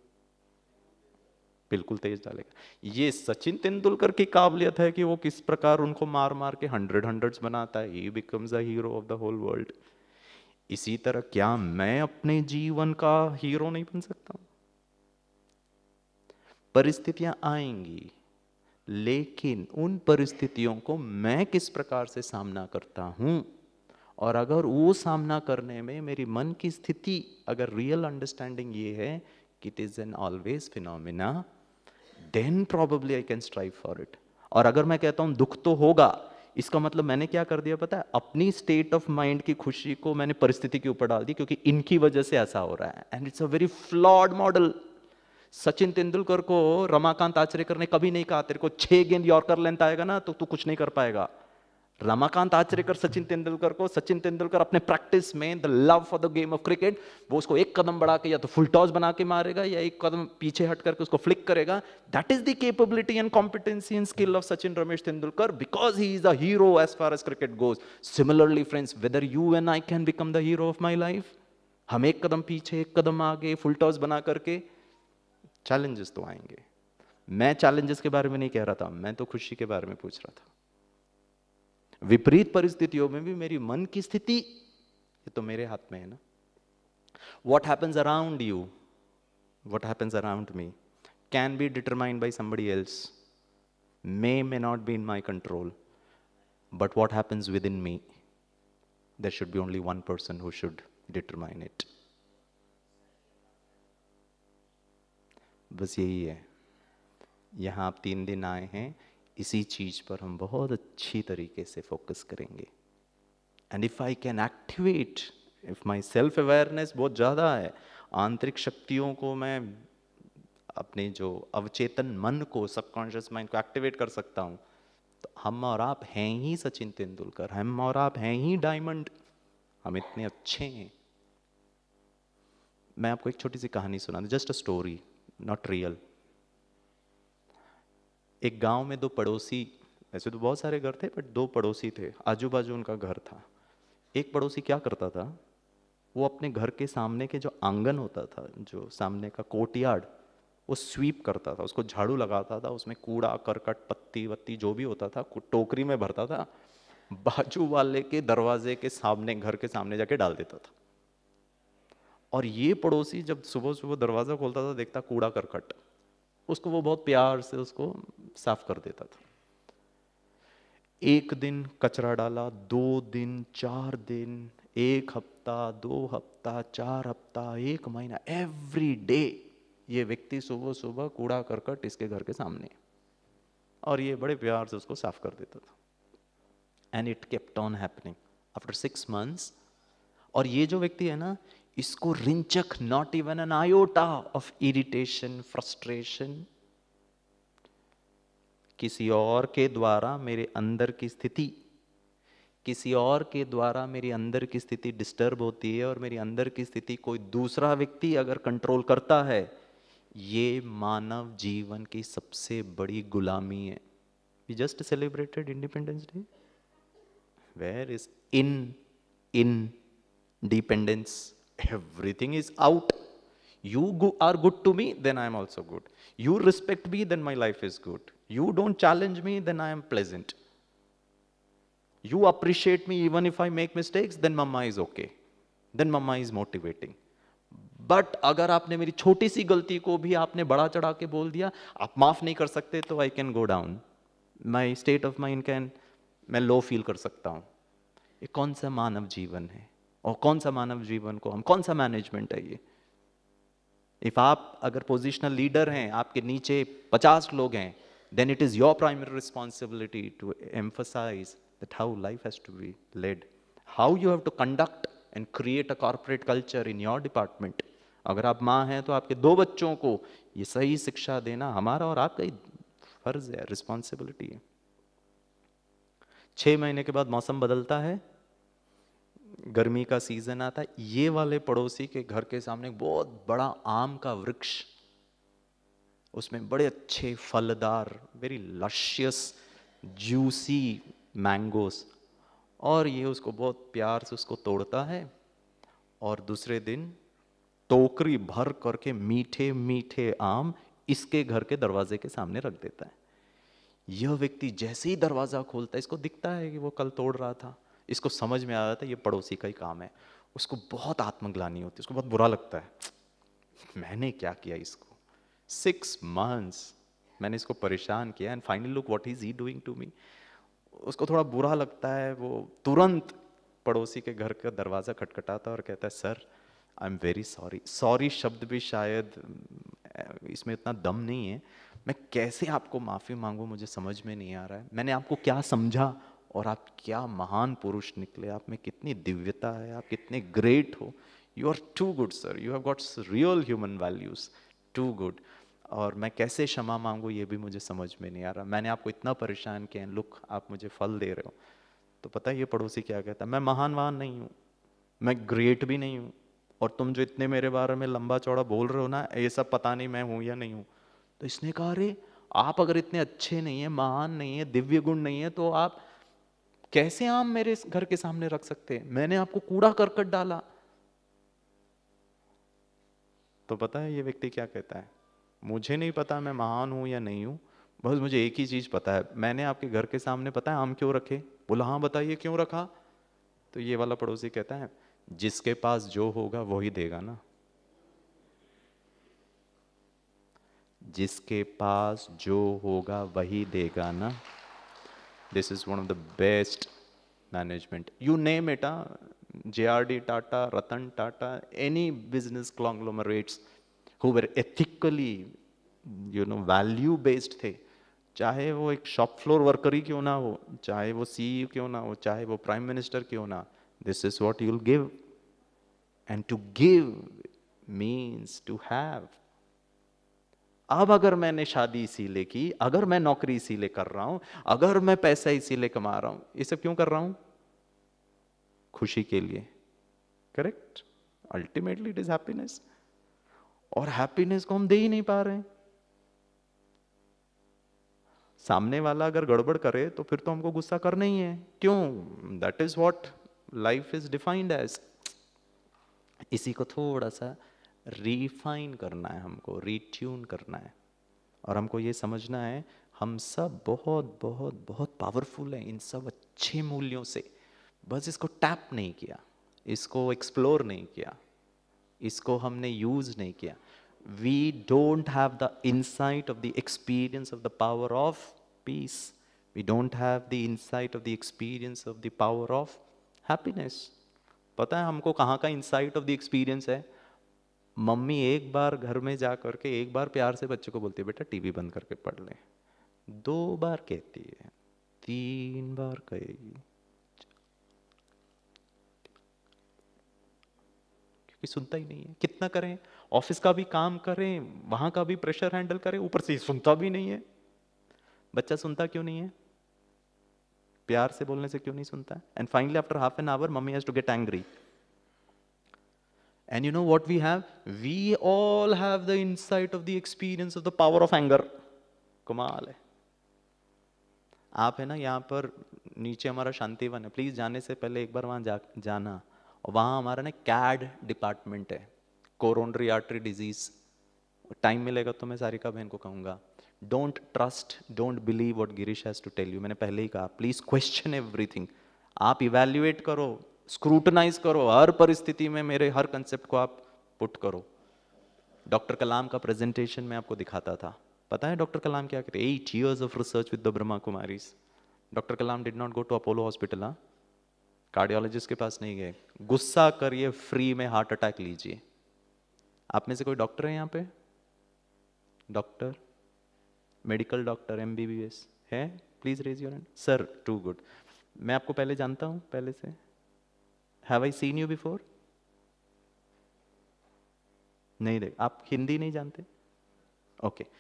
बिल्कुल तेज डालेगा ये सचिन तेंदुलकर की काबिलियत है कि वो किस प्रकार उनको मार मार के हंड्रेड हंड्रेड बनाता है he becomes a hero of the whole world इसी तरह क्या मैं अपने जीवन का हीरो नहीं बन सकता परिस्थितियां आएंगी लेकिन उन परिस्थितियों को मैं किस प्रकार से सामना करता हूं और अगर वो सामना करने में मेरी मन की स्थिति अगर रियल अंडरस्टैंडिंग ये है कि it is an always phenomena then probably I can strive for it और अगर मैं कहता हूँ दुख तो होगा इसका मतलब मैंने क्या कर दिया पता है अपनी स्टेट ऑफ माइंड की खुशी को मैंने परिस्थिति के ऊपर डाल दी क्योंकि इनकी वजह से ऐसा हो रहा है and it's a very flawed model Sachin Tendulkar को रमाकांत आचरेकर ने कभी नहीं कहा तेरे को छह गेंद यॉर्कर लेंथ आएगा ना तो तू कुछ नहीं कर पाएगा रमाकांत आचरेकर सचिन तेंदुलकर को सचिन तेंदुलकर अपने प्रैक्टिस में the love for the game of cricket वो उसको एक कदम बढ़ा के या तो फुल टॉस बना के मारेगा या एक कदम पीछे हट करके उसको फ्लिक करेगा that is the capability and competency in skill of Sachin Ramesh Tendulkar because he is the hero as far as cricket goes similarly friends whether you and I can become the hero of my life हम एक कदम पीछे एक कदम आगे full toss बना करके challenges तो आएंगे मैं चैलेंजेस के बारे में नहीं कह रहा था मैं तो खुशी के बारे में पूछ रहा था विपरीत परिस्थितियों में भी मेरी मन की स्थिति ये तो मेरे हाथ में है ना what happens around you what happens around me can be determined by somebody else may may not be in my control but what happens within me there should be only one person who should determine it बस यही है यहाँ आप तीन दिन आए हैं इसी चीज़ पर हम बहुत अच्छी तरीके से फोकस करेंगे and if I can activate if my self awareness बहुत ज़्यादा है आंतरिक शक्तियों को मैं अपने जो अवचेतन मन को सबकॉन्शियस माइंड को एक्टिवेट कर सकता हूँ तो हम और आप हैं ही सचिन तेंदुलकर हम और आप हैं ही डायमंड हम इतने अच्छे हैं मैं आपको एक छोटी सी कहानी सुना just a story not real एक गांव में दो पड़ोसी ऐसे तो बहुत सारे घर थे बट दो पड़ोसी थे आजू बाजू उनका घर था एक पड़ोसी क्या करता था वो अपने घर के सामने के जो आंगन होता था जो सामने का कोर्टयार्ड वो स्वीप करता था उसको झाड़ू लगाता था उसमें कूड़ा करकट पत्ती वत्ती जो भी होता था टोकरी में भरता था बाजू वाले के दरवाजे के सामने घर के सामने जाके डाल देता था और ये पड़ोसी जब सुबह सुबह दरवाज़ा खोलता था देखता कूड़ा करकट उसको वो बहुत प्यार से उसको साफ कर देता था एक दिन कचरा डाला दो दिन चार दिन एक हफ्ता दो हफ्ता चार हफ्ता एक महीना एवरी डे ये व्यक्ति सुबह सुबह कूड़ा करकट इसके घर के सामने और ये बड़े प्यार से उसको साफ कर देता था and it kept on happening after six months और ये जो व्यक्ति है ना इसको रिंचक not even an iota of irritation frustration किसी और के द्वारा मेरे अंदर की स्थिति किसी और के द्वारा मेरी अंदर की स्थिति डिस्टर्ब होती है और मेरी अंदर की स्थिति कोई दूसरा व्यक्ति अगर कंट्रोल करता है ये मानव जीवन की सबसे बड़ी गुलामी है we just celebrated Independence Day where is in independence everything is out. You go, are good to me, then I am also good. You respect me, then my life is good. You don't challenge me, then I am pleasant. You appreciate me even if I make mistakes, then mama is okay. Then mama is motivating. But अगर आपने मेरी छोटी सी गलती को भी आपने बड़ा चढ़ा के बोल दिया आप माफ नहीं कर सकते तो I can go down my state of mind can मैं लो फील कर सकता हूँ ये कौन सा मानव जीवन है और कौन सा मानव जीवन को हम कौन सा मैनेजमेंट है ये इफ आप अगर पोजिशनल लीडर हैं आपके नीचे पचास लोग हैं then it is your primary responsibility to emphasise that how life has to be led how you have to conduct and create a corporate culture in your department अगर आप माँ हैं तो आपके दो बच्चों को ये सही शिक्षा देना हमारा और आपका ही फर्ज है रिस्पॉन्सिबिलिटी है छह महीने के बाद मौसम बदलता है गर्मी का सीजन आता है ये वाले पड़ोसी के घर के सामने बहुत बड़ा आम का वृक्ष उसमें बड़े अच्छे फलदार वेरी लशियस जूसी मैंगोस और ये उसको बहुत प्यार से उसको तोड़ता है और दूसरे दिन टोकरी भर करके मीठे मीठे आम इसके घर के दरवाजे के सामने रख देता है यह व्यक्ति जैसे ही दरवाज़ा खोलता है इसको दिखता है कि वो कल तोड़ रहा था इसको समझ में आ जाता है ये पड़ोसी का ही काम है उसको बहुत आत्मग्लानी होती है उसको बहुत बुरा लगता है मैंने क्या किया इसको सिक्स मंथ्स मैंने इसको परेशान किया and finally look what is he doing to me उसको थोड़ा बुरा लगता है वो तुरंत पड़ोसी के घर का दरवाज़ा खटखटाता और कहता है sir I am very sorry sorry शब्द भी शायद इसमें इतना दम नहीं है मैं कैसे आपको माफ़ी मांगू मुझे समझ में नहीं आ रहा है मैंने आपको क्या समझा और आप क्या महान पुरुष निकले आप में कितनी दिव्यता है आप कितने ग्रेट हो you are too good sir you have guts real human values too good और मैं कैसे क्षमा मांगू ये भी मुझे समझ में नहीं आ रहा मैंने आपको इतना परेशान किया है लुक आप मुझे फल दे रहे हो तो पता है ये पड़ोसी क्या कहता है मैं महान वाहन नहीं हूँ मैं ग्रेट भी नहीं हूँ और तुम जो इतने मेरे बारे में लंबा चौड़ा बोल रहे हो ना ये सब पता नहीं मैं हूँ या नहीं हूँ तो इसने कहा अरे आप अगर इतने अच्छे नहीं हैं महान नहीं है दिव्य गुण नहीं है तो आप कैसे आम मेरे घर के सामने रख सकते मैंने आपको कूड़ा करकट डाला तो पता है ये व्यक्ति क्या कहता है मुझे नहीं पता मैं महान हूं या नहीं हूं बस मुझे एक ही चीज पता है मैंने आपके घर के सामने पता है आम क्यों रखे बोला हाँ बताइए क्यों रखा तो ये वाला पड़ोसी कहता है जिसके पास जो होगा वही देगा ना जिसके पास जो होगा वही देगा ना this is one of the best management. You name it, huh? JRD Tata, Ratan Tata, any business conglomerates who were ethically, you know, value based थे चाहे वो एक शॉप फ्लोर वर्कर ही क्यों ना हो चाहे वो सीईओ क्यों ना हो चाहे वो प्राइम मिनिस्टर क्यों ना this is what you will give and to give means to have अब अगर मैंने शादी इसीलिए की अगर मैं नौकरी इसीलिए कर रहा हूं अगर मैं पैसा इसीलिए कमा रहा हूं ये सब क्यों कर रहा हूं खुशी के लिए correct ultimately it is happiness और हैप्पीनेस को हम दे ही नहीं पा रहे सामने वाला अगर गड़बड़ करे तो फिर तो हमको गुस्सा करना ही है क्यों that is what life is defined as इसी को थोड़ा सा रिफाइन करना है हमको रिट्यून करना है और हमको ये समझना है हम सब बहुत बहुत बहुत पावरफुल हैं इन सब अच्छे मूल्यों से बस इसको टैप नहीं किया इसको एक्सप्लोर नहीं किया इसको हमने यूज़ नहीं किया we don't have the insight of the experience of the power of peace we don't have the insight of the experience of the power of happiness पता है हमको कहाँ का इंसाइट ऑफ द एक्सपीरियंस है mummy एक बार घर में जा करके एक बार प्यार से बच्चे को बोलती है बेटा टीवी बंद करके पढ़ ले दो बार कहती है तीन बार कहेगी क्योंकि सुनता ही नहीं है कितना करें ऑफिस का भी काम करें वहां का भी प्रेशर हैंडल करें ऊपर से सुनता भी नहीं है बच्चा सुनता क्यों नहीं है प्यार से बोलने से क्यों नहीं सुनता and finally after half an hour mummy has to get angry And you know what we have? We all have the insight of the experience of the power of anger. कमाल है आप है ना यहाँ पर नीचे हमारा शांतिवन है प्लीज़ जाने से पहले एक बार वहाँ जा जाना वहां हमारा ना कैड डिपार्टमेंट है कोरोनरी आर्टरी डिजीज़ टाइम मिलेगा तो मैं सारी का बहन को कहूंगा don't trust don't believe what Girish has to tell you मैंने पहले ही कहा प्लीज़ क्वेश्चन एवरीथिंग आप इवेल्युएट करो स्क्रूटनाइज करो हर परिस्थिति में मेरे हर कंसेप्ट को आप पुट करो डॉक्टर कलाम का प्रेजेंटेशन मैं आपको दिखाता था पता है डॉक्टर कलाम क्या कहते eight years of research with the Brahma Kumaris doctor Kalam did not go to Apollo hospital हाँ कार्डियोलॉजिस्ट के पास नहीं गए गुस्सा करिए फ्री में हार्ट अटैक लीजिए आप में से कोई डॉक्टर है यहाँ पे डॉक्टर मेडिकल डॉक्टर एम है please raise your hand sir too good मैं आपको पहले जानता हूँ पहले से have I seen you before नहीं देख आप हिंदी नहीं जानते ओके okay.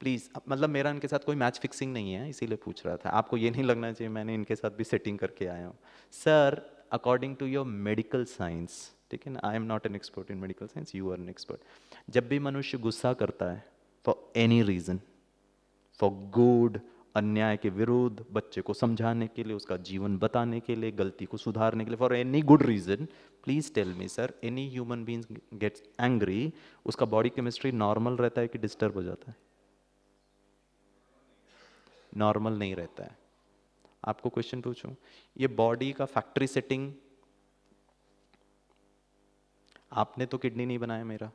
प्लीज़ मतलब मेरा इनके साथ कोई मैच फिक्सिंग नहीं है इसीलिए पूछ रहा था आपको ये नहीं लगना चाहिए मैंने इनके साथ भी सेटिंग करके आया हूँ sir according to your medical science ठीक है ना I am not an expert in medical science you are an expert जब भी मनुष्य गुस्सा करता है for any reason for good अन्याय के विरुद्ध बच्चे को समझाने के लिए उसका जीवन बताने के लिए गलती को सुधारने के लिए for any good reason please tell me sir any human being gets angry उसका बॉडी केमिस्ट्री नॉर्मल रहता है कि डिस्टर्ब हो जाता है नॉर्मल नहीं रहता है आपको क्वेश्चन पूछूं ये बॉडी का फैक्ट्री सेटिंग आपने तो किडनी नहीं बनाया मेरा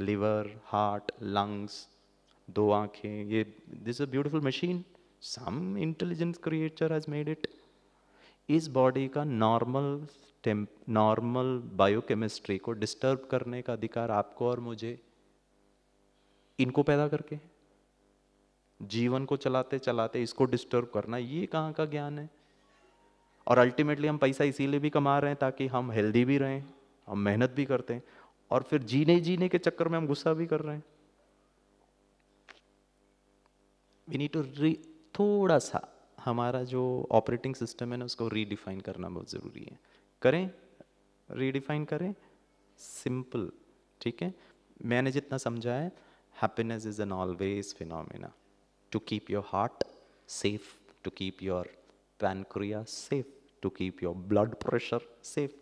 लिवर हार्ट लंग्स दो आंखें ये this a beautiful machine some intelligence creator has made it इस बॉडी का नॉर्मल नॉर्मल बायोकेमिस्ट्री को डिस्टर्ब करने का अधिकार आपको और मुझे इनको पैदा करके जीवन को चलाते चलाते इसको डिस्टर्ब करना ये कहाँ का ज्ञान है और अल्टीमेटली हम पैसा इसीलिए भी कमा रहे हैं ताकि हम हेल्दी भी रहें हम मेहनत भी करते हैं और फिर जीने जीने के चक्कर में हम गुस्सा भी कर रहे हैं वी नीड टू री थोड़ा सा हमारा जो ऑपरेटिंग सिस्टम है ना उसको रीडिफाइन करना बहुत ज़रूरी है करें रीडिफाइन करें सिंपल ठीक है मैंने जितना समझा है happiness is an always phenomena to keep your heart safe to keep your pancreas safe to keep your blood pressure safe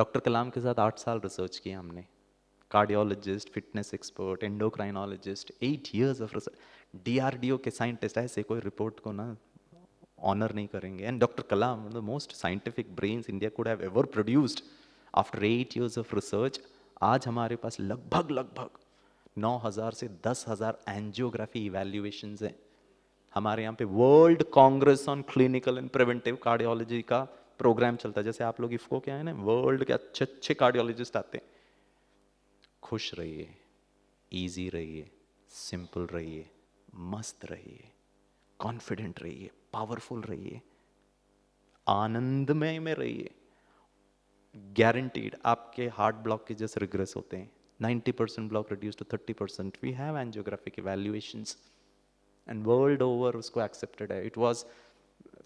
doctor Kalam के साथ आठ साल रिसर्च किया हमने cardiologist fitness expert endocrinologist eight years of research DRDO के scientist ऐसे कोई report को ना ऑनर नहीं करेंगे and doctor Kalam the most scientific brains India could have ever produced after eight years of research आज हमारे पास लगभग लगभग नौ हज़ार से दस हज़ार एनजियोग्राफी इवेल्यूएशन हैं हमारे यहाँ पे world congress on clinical and preventive cardiology का प्रोग्राम चलता है जैसे आप लोग इफको के आए ना वर्ल्ड के अच्छे अच्छे कार्डियोलॉजिस्ट आते हैं खुश रहिए इजी रहिए सिंपल रहिए मस्त रहिए कॉन्फिडेंट रहिए पावरफुल रहिए आनंदमय में रहिए गारंटीड आपके हार्ट ब्लॉक के जैसे रिग्रेस होते हैं 90 percent block reduce to 30 percent we have angiographic evaluations and world over उसको एक्सेप्टेड है it was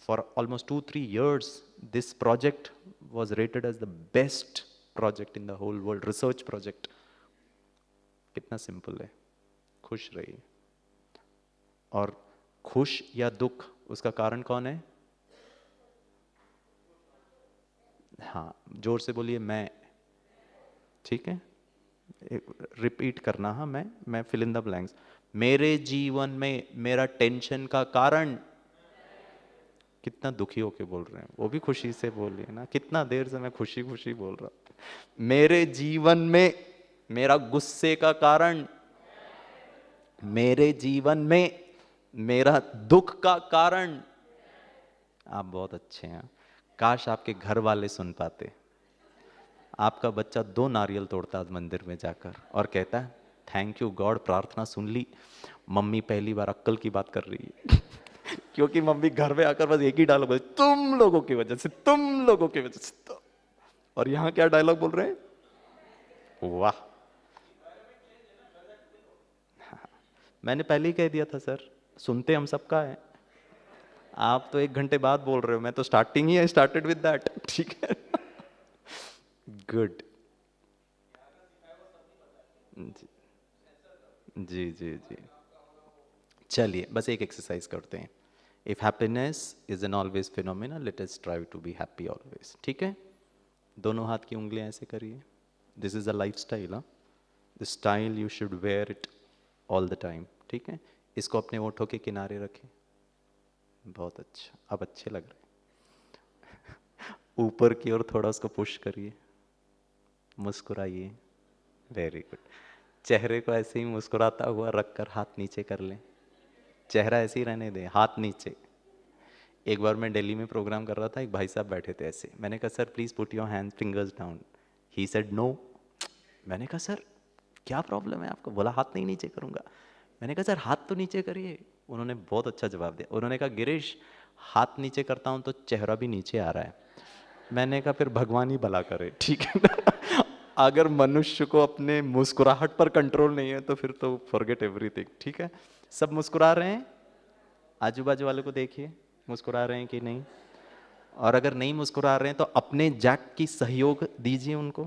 for almost two three years this project was rated as the best project in the whole world research project कितना simple है खुश रहिए और खुश या दुख उसका कारण कौन है हाँ जोर से बोलिए मैं ठीक है रिपीट करना हाँ मैं मैं फिल इन द ब्लैंक्स मेरे जीवन में मेरा टेंशन का कारण कितना दुखी होके बोल रहे हैं वो भी खुशी से बोलिए ना कितना देर से मैं खुशी खुशी बोल रहा हूँ मेरे जीवन में मेरा गुस्से का कारण मेरे जीवन में मेरा दुख का कारण आप बहुत अच्छे हैं काश आपके घर वाले सुन पाते आपका बच्चा दो नारियल तोड़ता है मंदिर में जाकर और कहता है थैंक यू गॉड प्रार्थना सुन ली मम्मी पहली बार अक्कल की बात कर रही है क्योंकि मम्मी घर में आकर बस एक ही डायलॉग बोल तुम लोगों की वजह से तुम लोगों की वजह से तो। और यहाँ क्या डायलॉग बोल रहे हैं वाह मैंने पहले ही कह दिया था सर सुनते हम सबका है आप तो एक घंटे बाद बोल रहे हो मैं तो स्टार्टिंग ही आई स्टार्टेड विद दैट ठीक है गुड जी जी जी जी चलिए बस एक एक्सरसाइज करते हैं if happiness is an always phenomena let's try to be happy always ठीक है दोनों हाथ की उंगलियां ऐसे करिए this is a life lifestyle the style you should wear it all the time ठीक है इसको अपने ओठों के किनारे रखें बहुत अच्छा अब अच्छे लग रहे ऊपर की ओर थोड़ा उसको पुश करिए मुस्कुराइए वेरी गुड चेहरे को ऐसे ही मुस्कुराता हुआ रखकर हाथ नीचे कर लें चेहरा ऐसे ही रहने दें हाथ नीचे एक बार मैं दिल्ली में प्रोग्राम कर रहा था एक भाई साहब बैठे थे ऐसे मैंने कहा sir please put your hand fingers down he said no मैंने कहा सर क्या प्रॉब्लम है आपको बोला हाथ नहीं नीचे करूँगा मैंने कहा सर हाथ तो नीचे करिए उन्होंने बहुत अच्छा जवाब दिया उन्होंने कहा गिरीश हाथ नीचे करता हूँ तो चेहरा भी नीचे आ रहा है मैंने कहा फिर भगवान ही भला करे ठीक है ना अगर मनुष्य को अपने मुस्कुराहट पर कंट्रोल नहीं है तो फिर तो फॉरगेट एवरीथिंग ठीक है सब मुस्कुरा रहे हैं आजू बाजू वाले को देखिए मुस्कुरा रहे हैं कि नहीं और अगर नहीं मुस्कुरा रहे हैं तो अपने जैक की सहयोग दीजिए उनको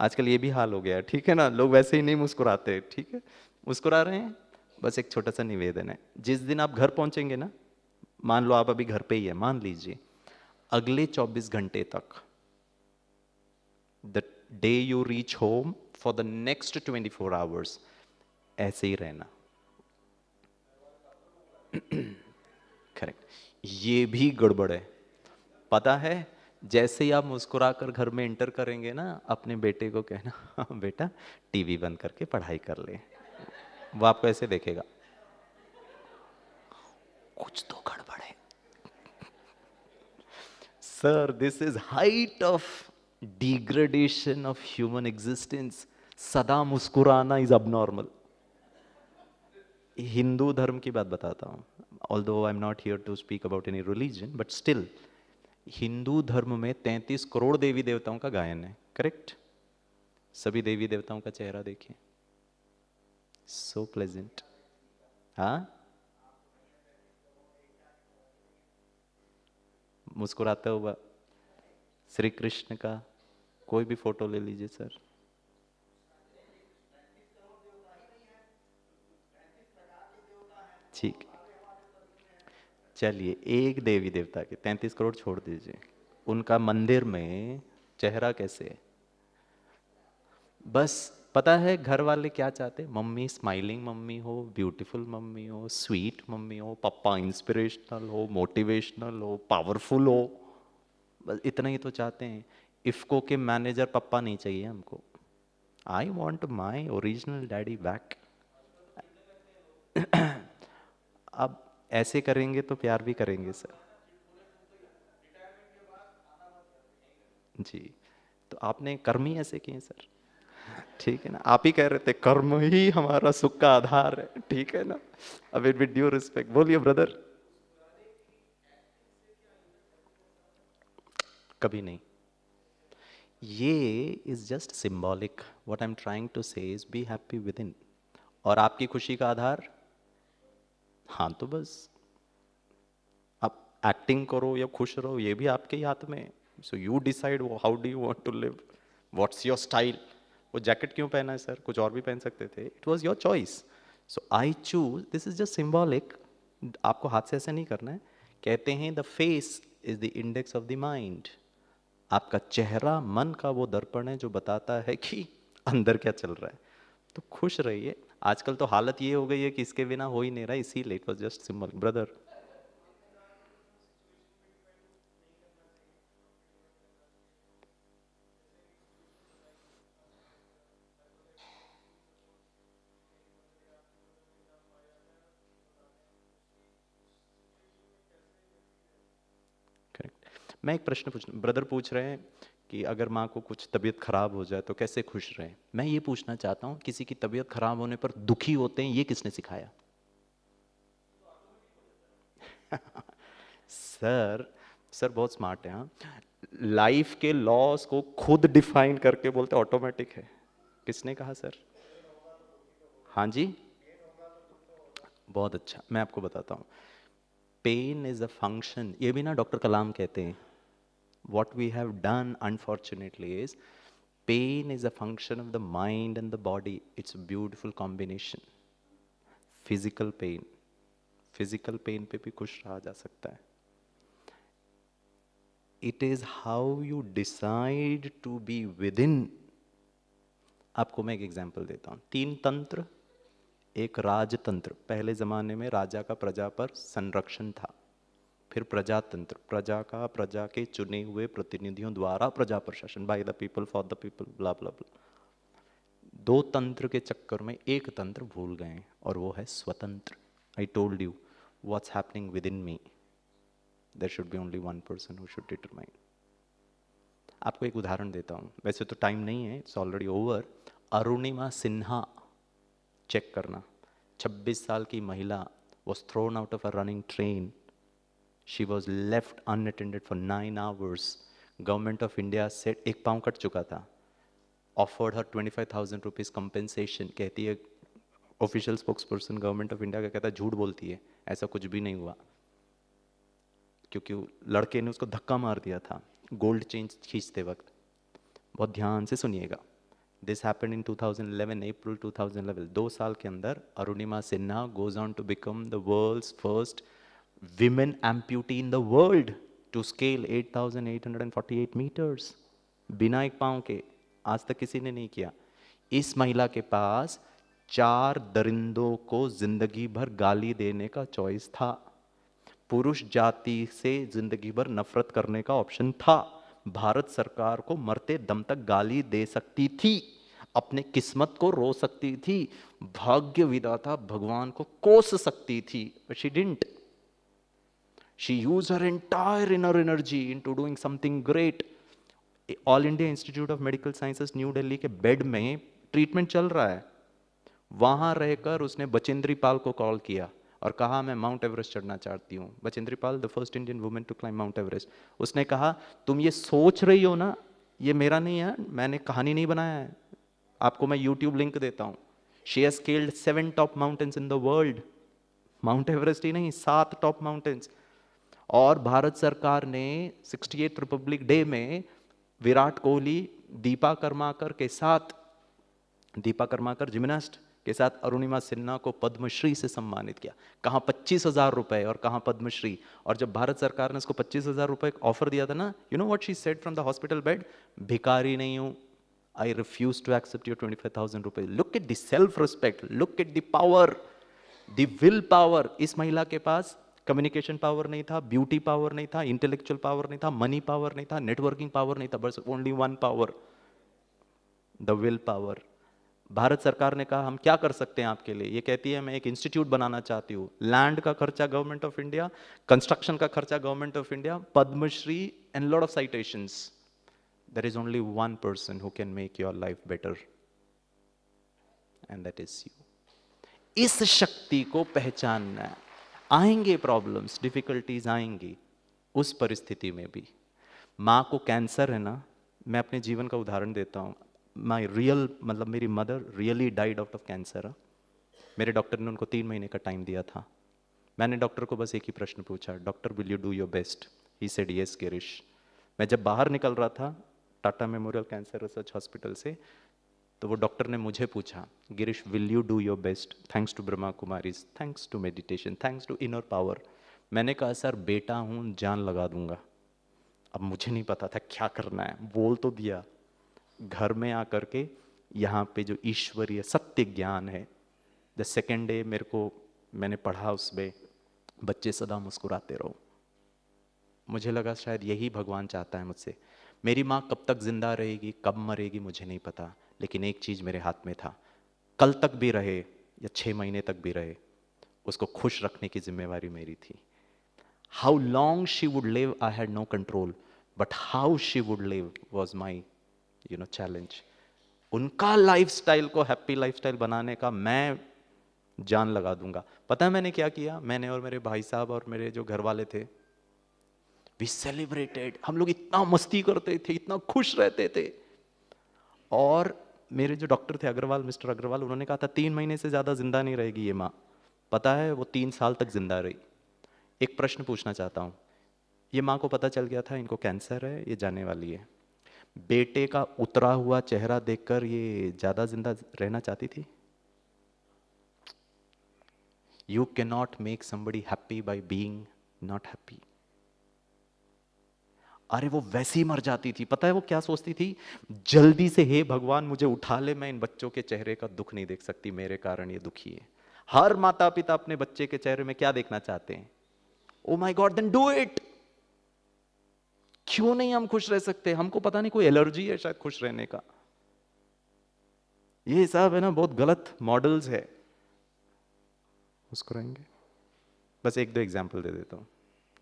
आजकल ये भी हाल हो गया है ठीक है ना लोग वैसे ही नहीं मुस्कुराते ठीक है मुस्कुरा रहे हैं बस एक छोटा सा निवेदन है जिस दिन आप घर पहुंचेंगे ना मान लो आप अभी घर पे ही है मान लीजिए अगले 24 घंटे तक the day you reach home for the next 24 hours ऐसे ही रहना करेक्ट ये भी गड़बड़ है पता है जैसे ही आप मुस्कुरा कर घर में एंटर करेंगे ना अपने बेटे को कहना हाँ, बेटा टीवी बंद करके पढ़ाई कर ले वो आपको ऐसे देखेगा कुछ तो गड़बड़ है sir this is height of degradation of human existence सदा मुस्कुराना इज अबनॉर्मल हिंदू धर्म की बात बताता हूं although I am not here to speak about any religion but still Hindu धर्म में तैंतीस करोड़ देवी देवताओं का गायन है करेक्ट सभी देवी देवताओं का चेहरा देखिए सो प्लेजेंट हा मुस्कुराता हुआ श्री कृष्ण का कोई भी फोटो ले लीजिए सर ठीक चलिए एक देवी देवता के तैंतीस करोड़ छोड़ दीजिए उनका मंदिर में चेहरा कैसे है बस पता है घर वाले क्या चाहते मम्मी स्माइलिंग मम्मी हो ब्यूटीफुल मम्मी हो स्वीट मम्मी हो पापा इंस्पिरेशनल हो मोटिवेशनल हो पावरफुल हो बस इतना ही तो चाहते हैं इफ़को के मैनेजर पप्पा नहीं चाहिए हमको I want my original daddy back अब ऐसे करेंगे तो प्यार भी करेंगे सर जी तो आपने कर्म ही ऐसे किए सर ठीक है ना आप ही कह रहे थे कर्म ही हमारा सुख का आधार है ठीक है ना अब इट विद ड्यू रिस्पेक्ट बोलिए ब्रदर कभी नहीं ये is just symbolic what I am trying to say is be happy within और आपकी खुशी का आधार हाँ तो बस आप एक्टिंग करो या खुश रहो ये भी आपके ही हाथ में so you decide how do you want to live what's your style वो जैकेट क्यों पहना है सर कुछ और भी पहन सकते थे it was your choice so I choose this is just symbolic आपको हाथ से ऐसे नहीं करना है कहते हैं the face is the index of the mind आपका चेहरा मन का वो दर्पण है जो बताता है कि अंदर क्या चल रहा है तो खुश रहिए आजकल तो हालत ये हो गई है कि इसके बिना हो ही नहीं रहा इसीलिए it was just symbol brother मैं एक प्रश्न पूछ ब्रदर पूछ रहे हैं कि अगर माँ को कुछ तबीयत खराब हो जाए तो कैसे खुश रहें मैं ये पूछना चाहता हूँ किसी की तबीयत खराब होने पर दुखी होते हैं ये किसने सिखाया सर सर बहुत स्मार्ट है हाँ लाइफ के लॉस को खुद डिफाइन करके बोलते ऑटोमेटिक है किसने कहा सर हाँ जी बहुत अच्छा मैं आपको बताता हूँ पेन इज अ फंक्शन ये भी ना डॉक्टर कलाम कहते हैं what we have done, unfortunately, is pain is a function of the mind and the body. It's a beautiful combination. Physical pain. Physical pain pe bhi खुश raha ja sakta hai it is how you decide to be within आपको मैं एक example देता हूँ तीन तंत्र एक राजतंत्र पहले ज़माने में राजा का प्रजा पर संरक्षण था फिर प्रजातंत्र प्रजा का प्रजा के चुने हुए प्रतिनिधियों द्वारा प्रजा प्रशासन by the people for the people blah blah blah दो तंत्र के चक्कर में एक तंत्र भूल गए और वो है स्वतंत्र I told you happening within me there should be only one person who should determine आपको एक उदाहरण देता हूँ वैसे तो टाइम नहीं है it's already over Arunima Sinha check करना 26 साल की महिला was thrown out of a running train she was left unattended for nine hours government of India set एक पाँव कट चुका था offered her twenty five thousand rupees compensation कहती है official spokesperson government of India का कहता है झूठ बोलती है ऐसा कुछ भी नहीं हुआ क्योंकि लड़के ने उसको धक्का मार दिया था गोल्ड चेंज खींचते वक्त बहुत ध्यान से सुनिएगा दिस हैपन इन 2011 अप्रैल 2011 दो साल के अंदर Arunima Sinha goes on to become the world's first women amputee in the world to scale 8,848 meters बिना एक पांव के आज तक किसी ने नहीं किया इस महिला के पास चार दरिंदों को जिंदगी भर गाली देने का चॉइस था पुरुष जाति से जिंदगी भर नफरत करने का ऑप्शन था भारत सरकार को मरते दम तक गाली दे सकती थी अपने किस्मत को रो सकती थी भाग्य विदाता भगवान को कोस सकती थी she didn't She used her entire inner energy into doing something great. all india institute of medical sciences new delhi ke bed mein treatment chal raha hai वहाँ रहकर उसने बचेंद्री पाल को कॉल किया और कहा मैं माउंट एवरेस्ट चढ़ना चाहती हूँ Bachendri Pal the first Indian women to climb mount Everest उसने कहा तुम ये सोच रही हो ना ये मेरा नहीं है मैंने कहानी नहीं बनाया है आपको मैं यूट्यूब लिंक देता हूँ she has scaled seven top mountains in the world mount Everest ही नहीं सात टॉप माउंटेन्स और भारत सरकार ने 68 रिपब्लिक डे में विराट कोहली दीपा कर्माकर के साथ दीपा कर्माकर जिम्नास्ट के साथ अरुणिमा सिन्हा को पद्मश्री से सम्मानित किया कहाँ पच्चीस हजार रुपए और कहाँ पद्मश्री और जब भारत सरकार ने उसको पच्चीस हजार रुपए ऑफर दिया था ना you know what she said from the hospital bed भिकारी नहीं हूँ I refuse to accept your 25,000 rupees. Look at the self-respect. Look at the power. The power इस महिला के पास कम्युनिकेशन पावर नहीं था ब्यूटी पावर नहीं था इंटेलेक्चुअल पावर नहीं था मनी पावर नहीं था नेटवर्किंग पावर नहीं था बस only one power the will power Bharat सरकार ने कहा हम क्या कर सकते हैं आपके लिए ये कहती है मैं एक इंस्टीट्यूट बनाना चाहती हूँ लैंड का खर्चा गवर्नमेंट ऑफ इंडिया कंस्ट्रक्शन का खर्चा government of India Padmashri and lord of citations there is only one person who can make your life better and that is you इस शक्ति को पहचानना आएंगे प्रॉब्लम्स डिफ़िकल्टीज आएंगी उस परिस्थिति में भी माँ को कैंसर है ना मैं अपने जीवन का उदाहरण देता हूँ माई रियल मतलब मेरी mother really died out of cancer मेरे डॉक्टर ने उनको तीन महीने का टाइम दिया था मैंने डॉक्टर को बस एक ही प्रश्न पूछा doctor will you do your best he said yes Girish मैं जब बाहर निकल रहा था Tata memorial cancer research hospital से तो वो डॉक्टर ने मुझे पूछा Girish will you do your best thanks to Brahma Kumari thanks to meditation thanks to inner power मैंने कहा सर बेटा हूँ जान लगा दूंगा अब मुझे नहीं पता था क्या करना है बोल तो दिया घर में आकर के यहाँ पे जो ईश्वरीय सत्य ज्ञान है द सेकेंड डे मेरे को मैंने पढ़ा उसमें बच्चे सदा मुस्कुराते रहो मुझे लगा शायद यही भगवान चाहता है मुझसे मेरी माँ कब तक जिंदा रहेगी कब मरेगी मुझे नहीं पता लेकिन एक चीज़ मेरे हाथ में था कल तक भी रहे या छः महीने तक भी रहे उसको खुश रखने की जिम्मेवारी मेरी थी how long she would live I had no control but how she would live was my you know challenge उनका लाइफस्टाइल को हैप्पी लाइफस्टाइल बनाने का मैं जान लगा दूंगा पता है मैंने क्या किया मैंने और मेरे भाई साहब और मेरे जो घर वाले थे वी सेलिब्रेटेड हम लोग इतना मस्ती करते थे इतना खुश रहते थे और मेरे जो डॉक्टर थे अग्रवाल मिस्टर अग्रवाल उन्होंने कहा था तीन महीने से ज़्यादा ज़िंदा नहीं रहेगी ये माँ पता है वो तीन साल तक ज़िंदा रही एक प्रश्न पूछना चाहता हूँ ये माँ को पता चल गया था इनको कैंसर है ये जाने वाली है बेटे का उतरा हुआ चेहरा देखकर ये ज़्यादा ज़िंदा रहना चाहती थी you cannot make somebody happy by being not happy अरे वो वैसे ही मर जाती थी पता है वो क्या सोचती थी जल्दी से हे भगवान मुझे उठा ले मैं इन बच्चों के चेहरे का दुख नहीं देख सकती मेरे कारण ये दुखी है हर माता पिता अपने बच्चे के चेहरे में क्या देखना चाहते हैं oh my god then do it क्यों नहीं हम खुश रह सकते हमको पता नहीं कोई एलर्जी है शायद खुश रहने का ये हिसाब है ना बहुत गलत मॉडल्स है मुस्कुराएंगे बस एक दो एग्जाम्पल दे देता हूं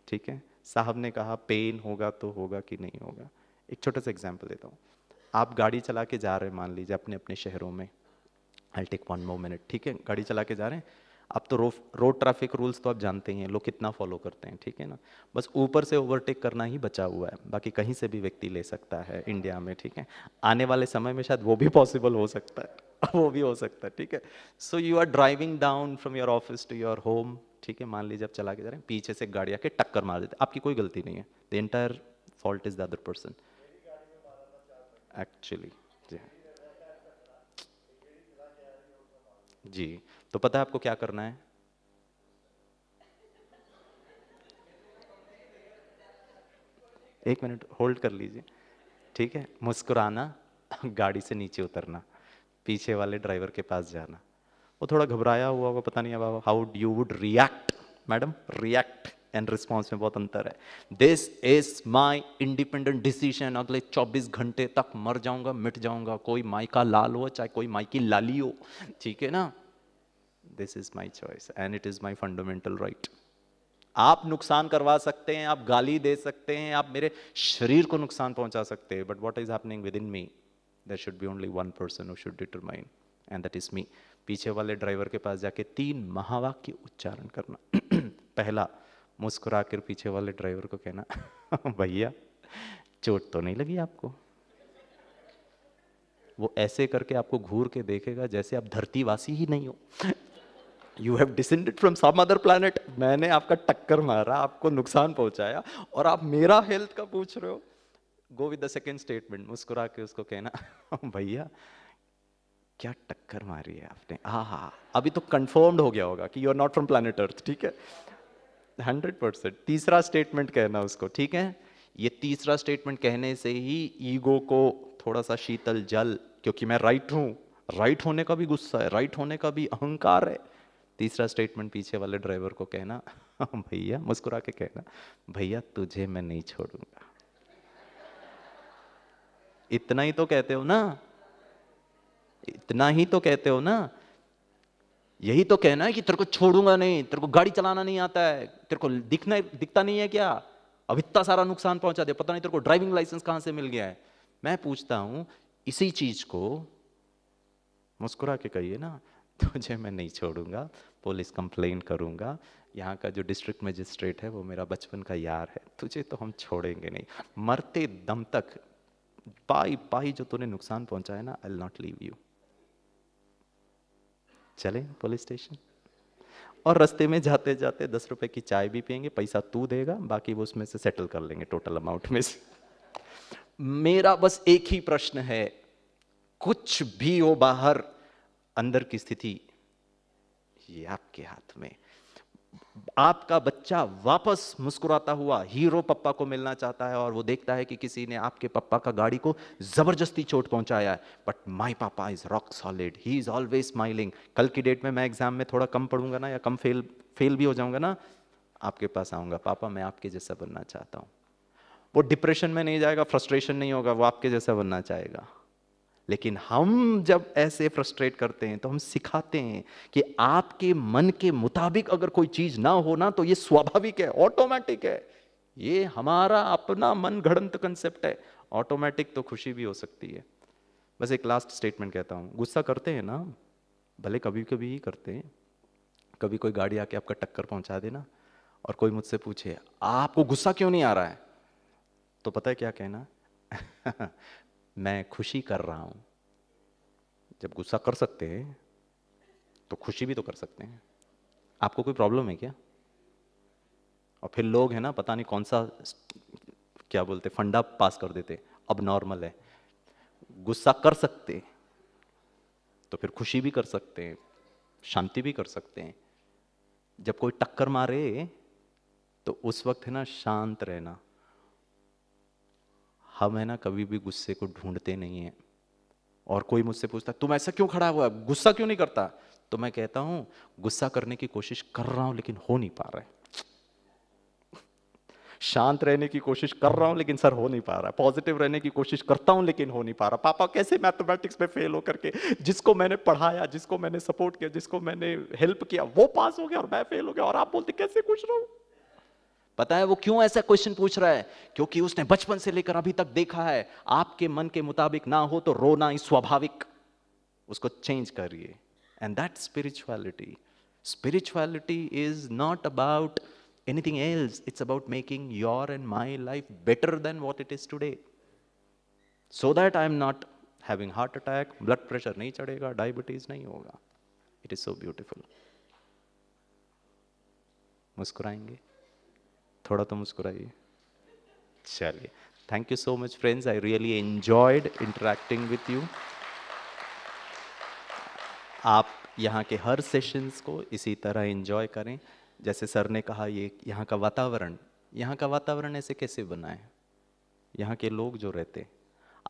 ठीक है साहब ने कहा पेन होगा तो होगा कि नहीं होगा एक छोटा सा एग्जाम्पल देता हूँ आप गाड़ी चला के जा रहे हैं मान लीजिए अपने अपने शहरों में I take one more minute ठीक है गाड़ी चला के जा रहे हैं अब तो रोड ट्रैफिक रूल्स तो आप जानते ही हैं लोग कितना फॉलो करते हैं ठीक है ना बस ऊपर से ओवरटेक करना ही बचा हुआ है बाकी कहीं से भी व्यक्ति ले सकता है इंडिया में ठीक है आने वाले समय में शायद वो भी पॉसिबल हो सकता है वो भी हो सकता है ठीक है so you are driving down from your office to your home ठीक है मान लीजिए आप चला के जा रहे हैं पीछे से गाड़ी आके टक्कर मार देते आपकी कोई गलती नहीं है the entire fault is the other person actually जी हाँ। जी तो पता है आपको क्या करना है एक मिनट होल्ड कर लीजिए ठीक है मुस्कुराना गाड़ी से नीचे उतरना पीछे वाले ड्राइवर के पास जाना वो थोड़ा घबराया हुआ होगा पता नहीं अब how you would react madam react and response में बहुत अंतर है this is my independent decision अगले 24 घंटे तक मर जाऊंगा मिट जाऊंगा कोई माई का लाल हो चाहे कोई माई की लाली हो ठीक है ना this is my choice and it is my fundamental right आप नुकसान करवा सकते हैं आप गाली दे सकते हैं आप मेरे शरीर को नुकसान पहुंचा सकते हैं but what is happening within me there should be only one person who should determine and that is me पीछे वाले ड्राइवर के पास जाके तीन महावाक्य उच्चारण करना पहला मुस्कुरा कर पीछे वाले ड्राइवर को कहना भैया चोट तो नहीं लगी आपको वो ऐसे करके आपको घूर के देखेगा जैसे आप धरतीवासी ही नहीं हो you have descended from some other planet मैंने आपका टक्कर मारा आपको नुकसान पहुंचाया और आप मेरा हेल्थ का पूछ रहे हो go with the second statement मुस्कुरा के उसको कहना भैया क्या टक्कर मारी है आपने हाँ हाँ अभी तो कंफर्म्ड हो गया होगा कि you are not from planet earth ठीक है हंड्रेड परसेंट तीसरा स्टेटमेंट कहना उसको ठीक है ये तीसरा स्टेटमेंट कहने से ही ईगो को थोड़ा सा शीतल जल क्योंकि मैं राइट हूँ राइट होने का भी गुस्सा है राइट होने का भी अहंकार है तीसरा स्टेटमेंट पीछे वाले ड्राइवर को कहना भैया मुस्कुरा के कहना भैया तुझे मैं नहीं छोड़ूंगा इतना ही तो कहते हो ना इतना ही तो कहते हो ना यही तो कहना है कि तेरे को छोड़ूंगा नहीं तेरे को गाड़ी चलाना नहीं आता है तेरे को दिखना दिखता नहीं है क्या अब इतना सारा नुकसान पहुंचा दे पता नहीं तेरे को ड्राइविंग लाइसेंस कहां से मिल गया है मैं पूछता हूं इसी चीज को मुस्कुरा के कहिए ना तुझे मैं नहीं छोड़ूंगा पुलिस कंप्लेन करूंगा यहाँ का जो डिस्ट्रिक्ट मजिस्ट्रेट है वो मेरा बचपन का यार है तुझे तो हम छोड़ेंगे नहीं मरते दम तक पाई पाई जो तूने नुकसान पहुंचा है ना आई नॉट लीव यू चले पुलिस स्टेशन और रास्ते में जाते जाते दस रुपए की चाय भी पियेंगे पैसा तू देगा बाकी वो उसमें से सेटल कर लेंगे टोटल अमाउंट में से मेरा बस एक ही प्रश्न है कुछ भी हो बाहर अंदर की स्थिति ये आपके हाथ में आपका बच्चा वापस मुस्कुराता हुआ हीरो पप्पा को मिलना चाहता है और वो देखता है कि किसी ने आपके पप्पा का गाड़ी को जबरदस्ती चोट पहुंचाया है but my papa is rock solid he is always smiling कल की डेट में मैं एग्जाम में थोड़ा कम पढ़ूंगा ना या कम फेल फेल भी हो जाऊंगा ना आपके पास आऊंगा पापा मैं आपके जैसा बनना चाहता हूँ वो डिप्रेशन में नहीं जाएगा फ्रस्ट्रेशन नहीं होगा वो आपके जैसा बनना चाहेगा लेकिन हम जब ऐसे फ्रस्ट्रेट करते हैं तो हम सिखाते हैं कि आपके मन के मुताबिक अगर कोई चीज ना हो ना तो ये स्वाभाविक है ऑटोमेटिक है ये हमारा अपना मन घड़ंत कंसेप्ट है ऑटोमेटिक तो खुशी भी हो सकती है बस एक लास्ट स्टेटमेंट कहता हूँ गुस्सा करते हैं ना भले कभी कभी ही करते हैं कभी कोई गाड़ी आके आपका टक्कर पहुंचा देना और कोई मुझसे पूछे आपको गुस्सा क्यों नहीं आ रहा है तो पता है क्या कहना मैं खुशी कर रहा हूं जब गुस्सा कर सकते हैं तो खुशी भी तो कर सकते हैं आपको कोई प्रॉब्लम है क्या और फिर लोग हैं ना पता नहीं कौन सा क्या बोलते फंडा पास कर देते अब नॉर्मल है गुस्सा कर सकते तो फिर खुशी भी कर सकते हैं शांति भी कर सकते हैं जब कोई टक्कर मारे तो उस वक्त है ना शांत रहना हम है ना कभी भी गुस्से को ढूंढते नहीं है और कोई मुझसे पूछता तुम ऐसा क्यों खड़ा हुआ गुस्सा क्यों नहीं करता तो मैं कहता हूं गुस्सा करने की कोशिश कर रहा हूं लेकिन हो नहीं पा रहा है शांत रहने की कोशिश कर रहा हूं लेकिन सर हो नहीं पा रहा पॉजिटिव रहने की कोशिश करता हूं लेकिन हो नहीं पा रहा पापा कैसे मैथमेटिक्स में फेल होकर के जिसको मैंने पढ़ाया जिसको मैंने सपोर्ट किया जिसको मैंने हेल्प किया वो पास हो गया और मैं फेल हो गया और आप बोलते कैसे खुश रहूं पता है वो क्यों ऐसा क्वेश्चन पूछ रहा है क्योंकि उसने बचपन से लेकर अभी तक देखा है आपके मन के मुताबिक ना हो तो रोना ही स्वाभाविक उसको चेंज करिए and that spirituality spirituality is not about anything else it's about making your and my life better than what it is today so that I am not having heart attack blood pressure नहीं चढ़ेगा diabetes नहीं होगा it is so beautiful मुस्कुराएंगे थोड़ा तो मुस्कुराइए चलिए thank you so much friends I really enjoyed interacting with you आप यहाँ के हर सेशंस को इसी तरह एंजॉय करें जैसे सर ने कहा ये यहाँ का वातावरण यहाँ का वातावरण ऐसे कैसे बनाए यहाँ के लोग जो रहते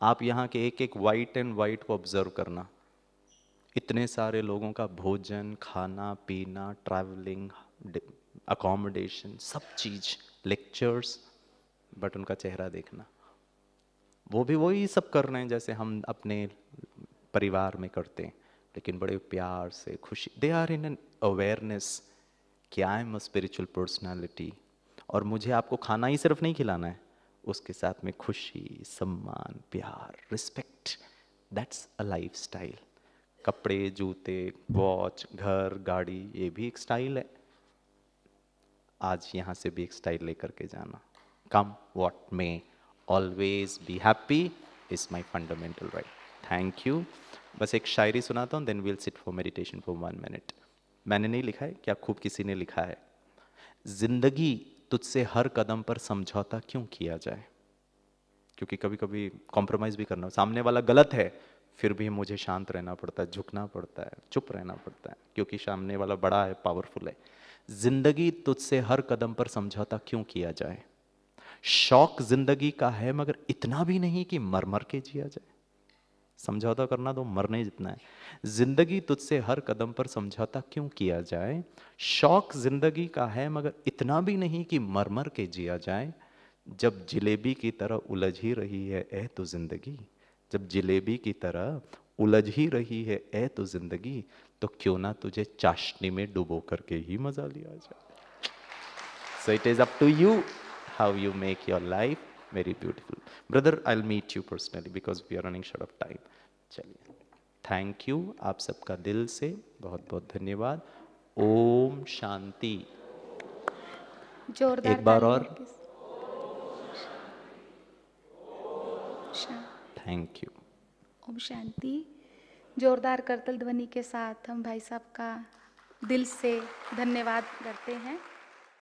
आप यहाँ के एक एक वाइट एंड वाइट को ऑब्जर्व करना इतने सारे लोगों का भोजन खाना पीना ट्रैवलिंग अकोमोडेशन सब चीज़ लेक्चर्स बट उनका चेहरा देखना वो भी वही सब कर रहे हैं जैसे हम अपने परिवार में करते हैं लेकिन बड़े प्यार से खुशी दे आर इन एन अवेयरनेस कि I am a spiritual personality और मुझे आपको खाना ही सिर्फ नहीं खिलाना है उसके साथ में खुशी सम्मान प्यार respect that's a life style कपड़े जूते वॉच घर गाड़ी ये भी एक स्टाइल है आज यहाँ से भी एक स्टाइल लेकर के जाना come what may always be happy is my fundamental right thank you बस एक शायरी सुनाता हूँ then we'll sit for meditation for one minute मैंने नहीं लिखा है क्या खूब किसी ने लिखा है जिंदगी तुझसे हर कदम पर समझौता क्यों किया जाए क्योंकि कभी कभी कॉम्प्रोमाइज़ भी करना सामने वाला गलत है फिर भी मुझे शांत रहना पड़ता है झुकना पड़ता है चुप रहना पड़ता है क्योंकि सामने वाला बड़ा है पावरफुल है जिंदगी तुझसे हर कदम पर समझौता क्यों किया जाए शौक जिंदगी का है मगर इतना भी नहीं कि मर मर के जिया जाए समझौता करना तो मरने जितना है जिंदगी तुझसे हर कदम पर समझौता क्यों किया जाए शौक जिंदगी का है मगर इतना भी नहीं कि मर मर के जिया जाए जब जिलेबी की तरह उलझ ही रही है ए तो जिंदगी जब जिलेबी की तरह उलझ ही रही है ए तो जिंदगी तो क्यों ना तुझे चाशनी में डुबो करके ही मजा लिया जाए so it is up to you how you make your life very beautiful brother I meet you personally because we are running short of time चलिए थैंक यू आप सबका दिल से बहुत बहुत धन्यवाद ओम शांति एक बार और थैंक यू ओम शांति जोरदार करतल ध्वनि के साथ हम भाई साहब का दिल से धन्यवाद करते हैं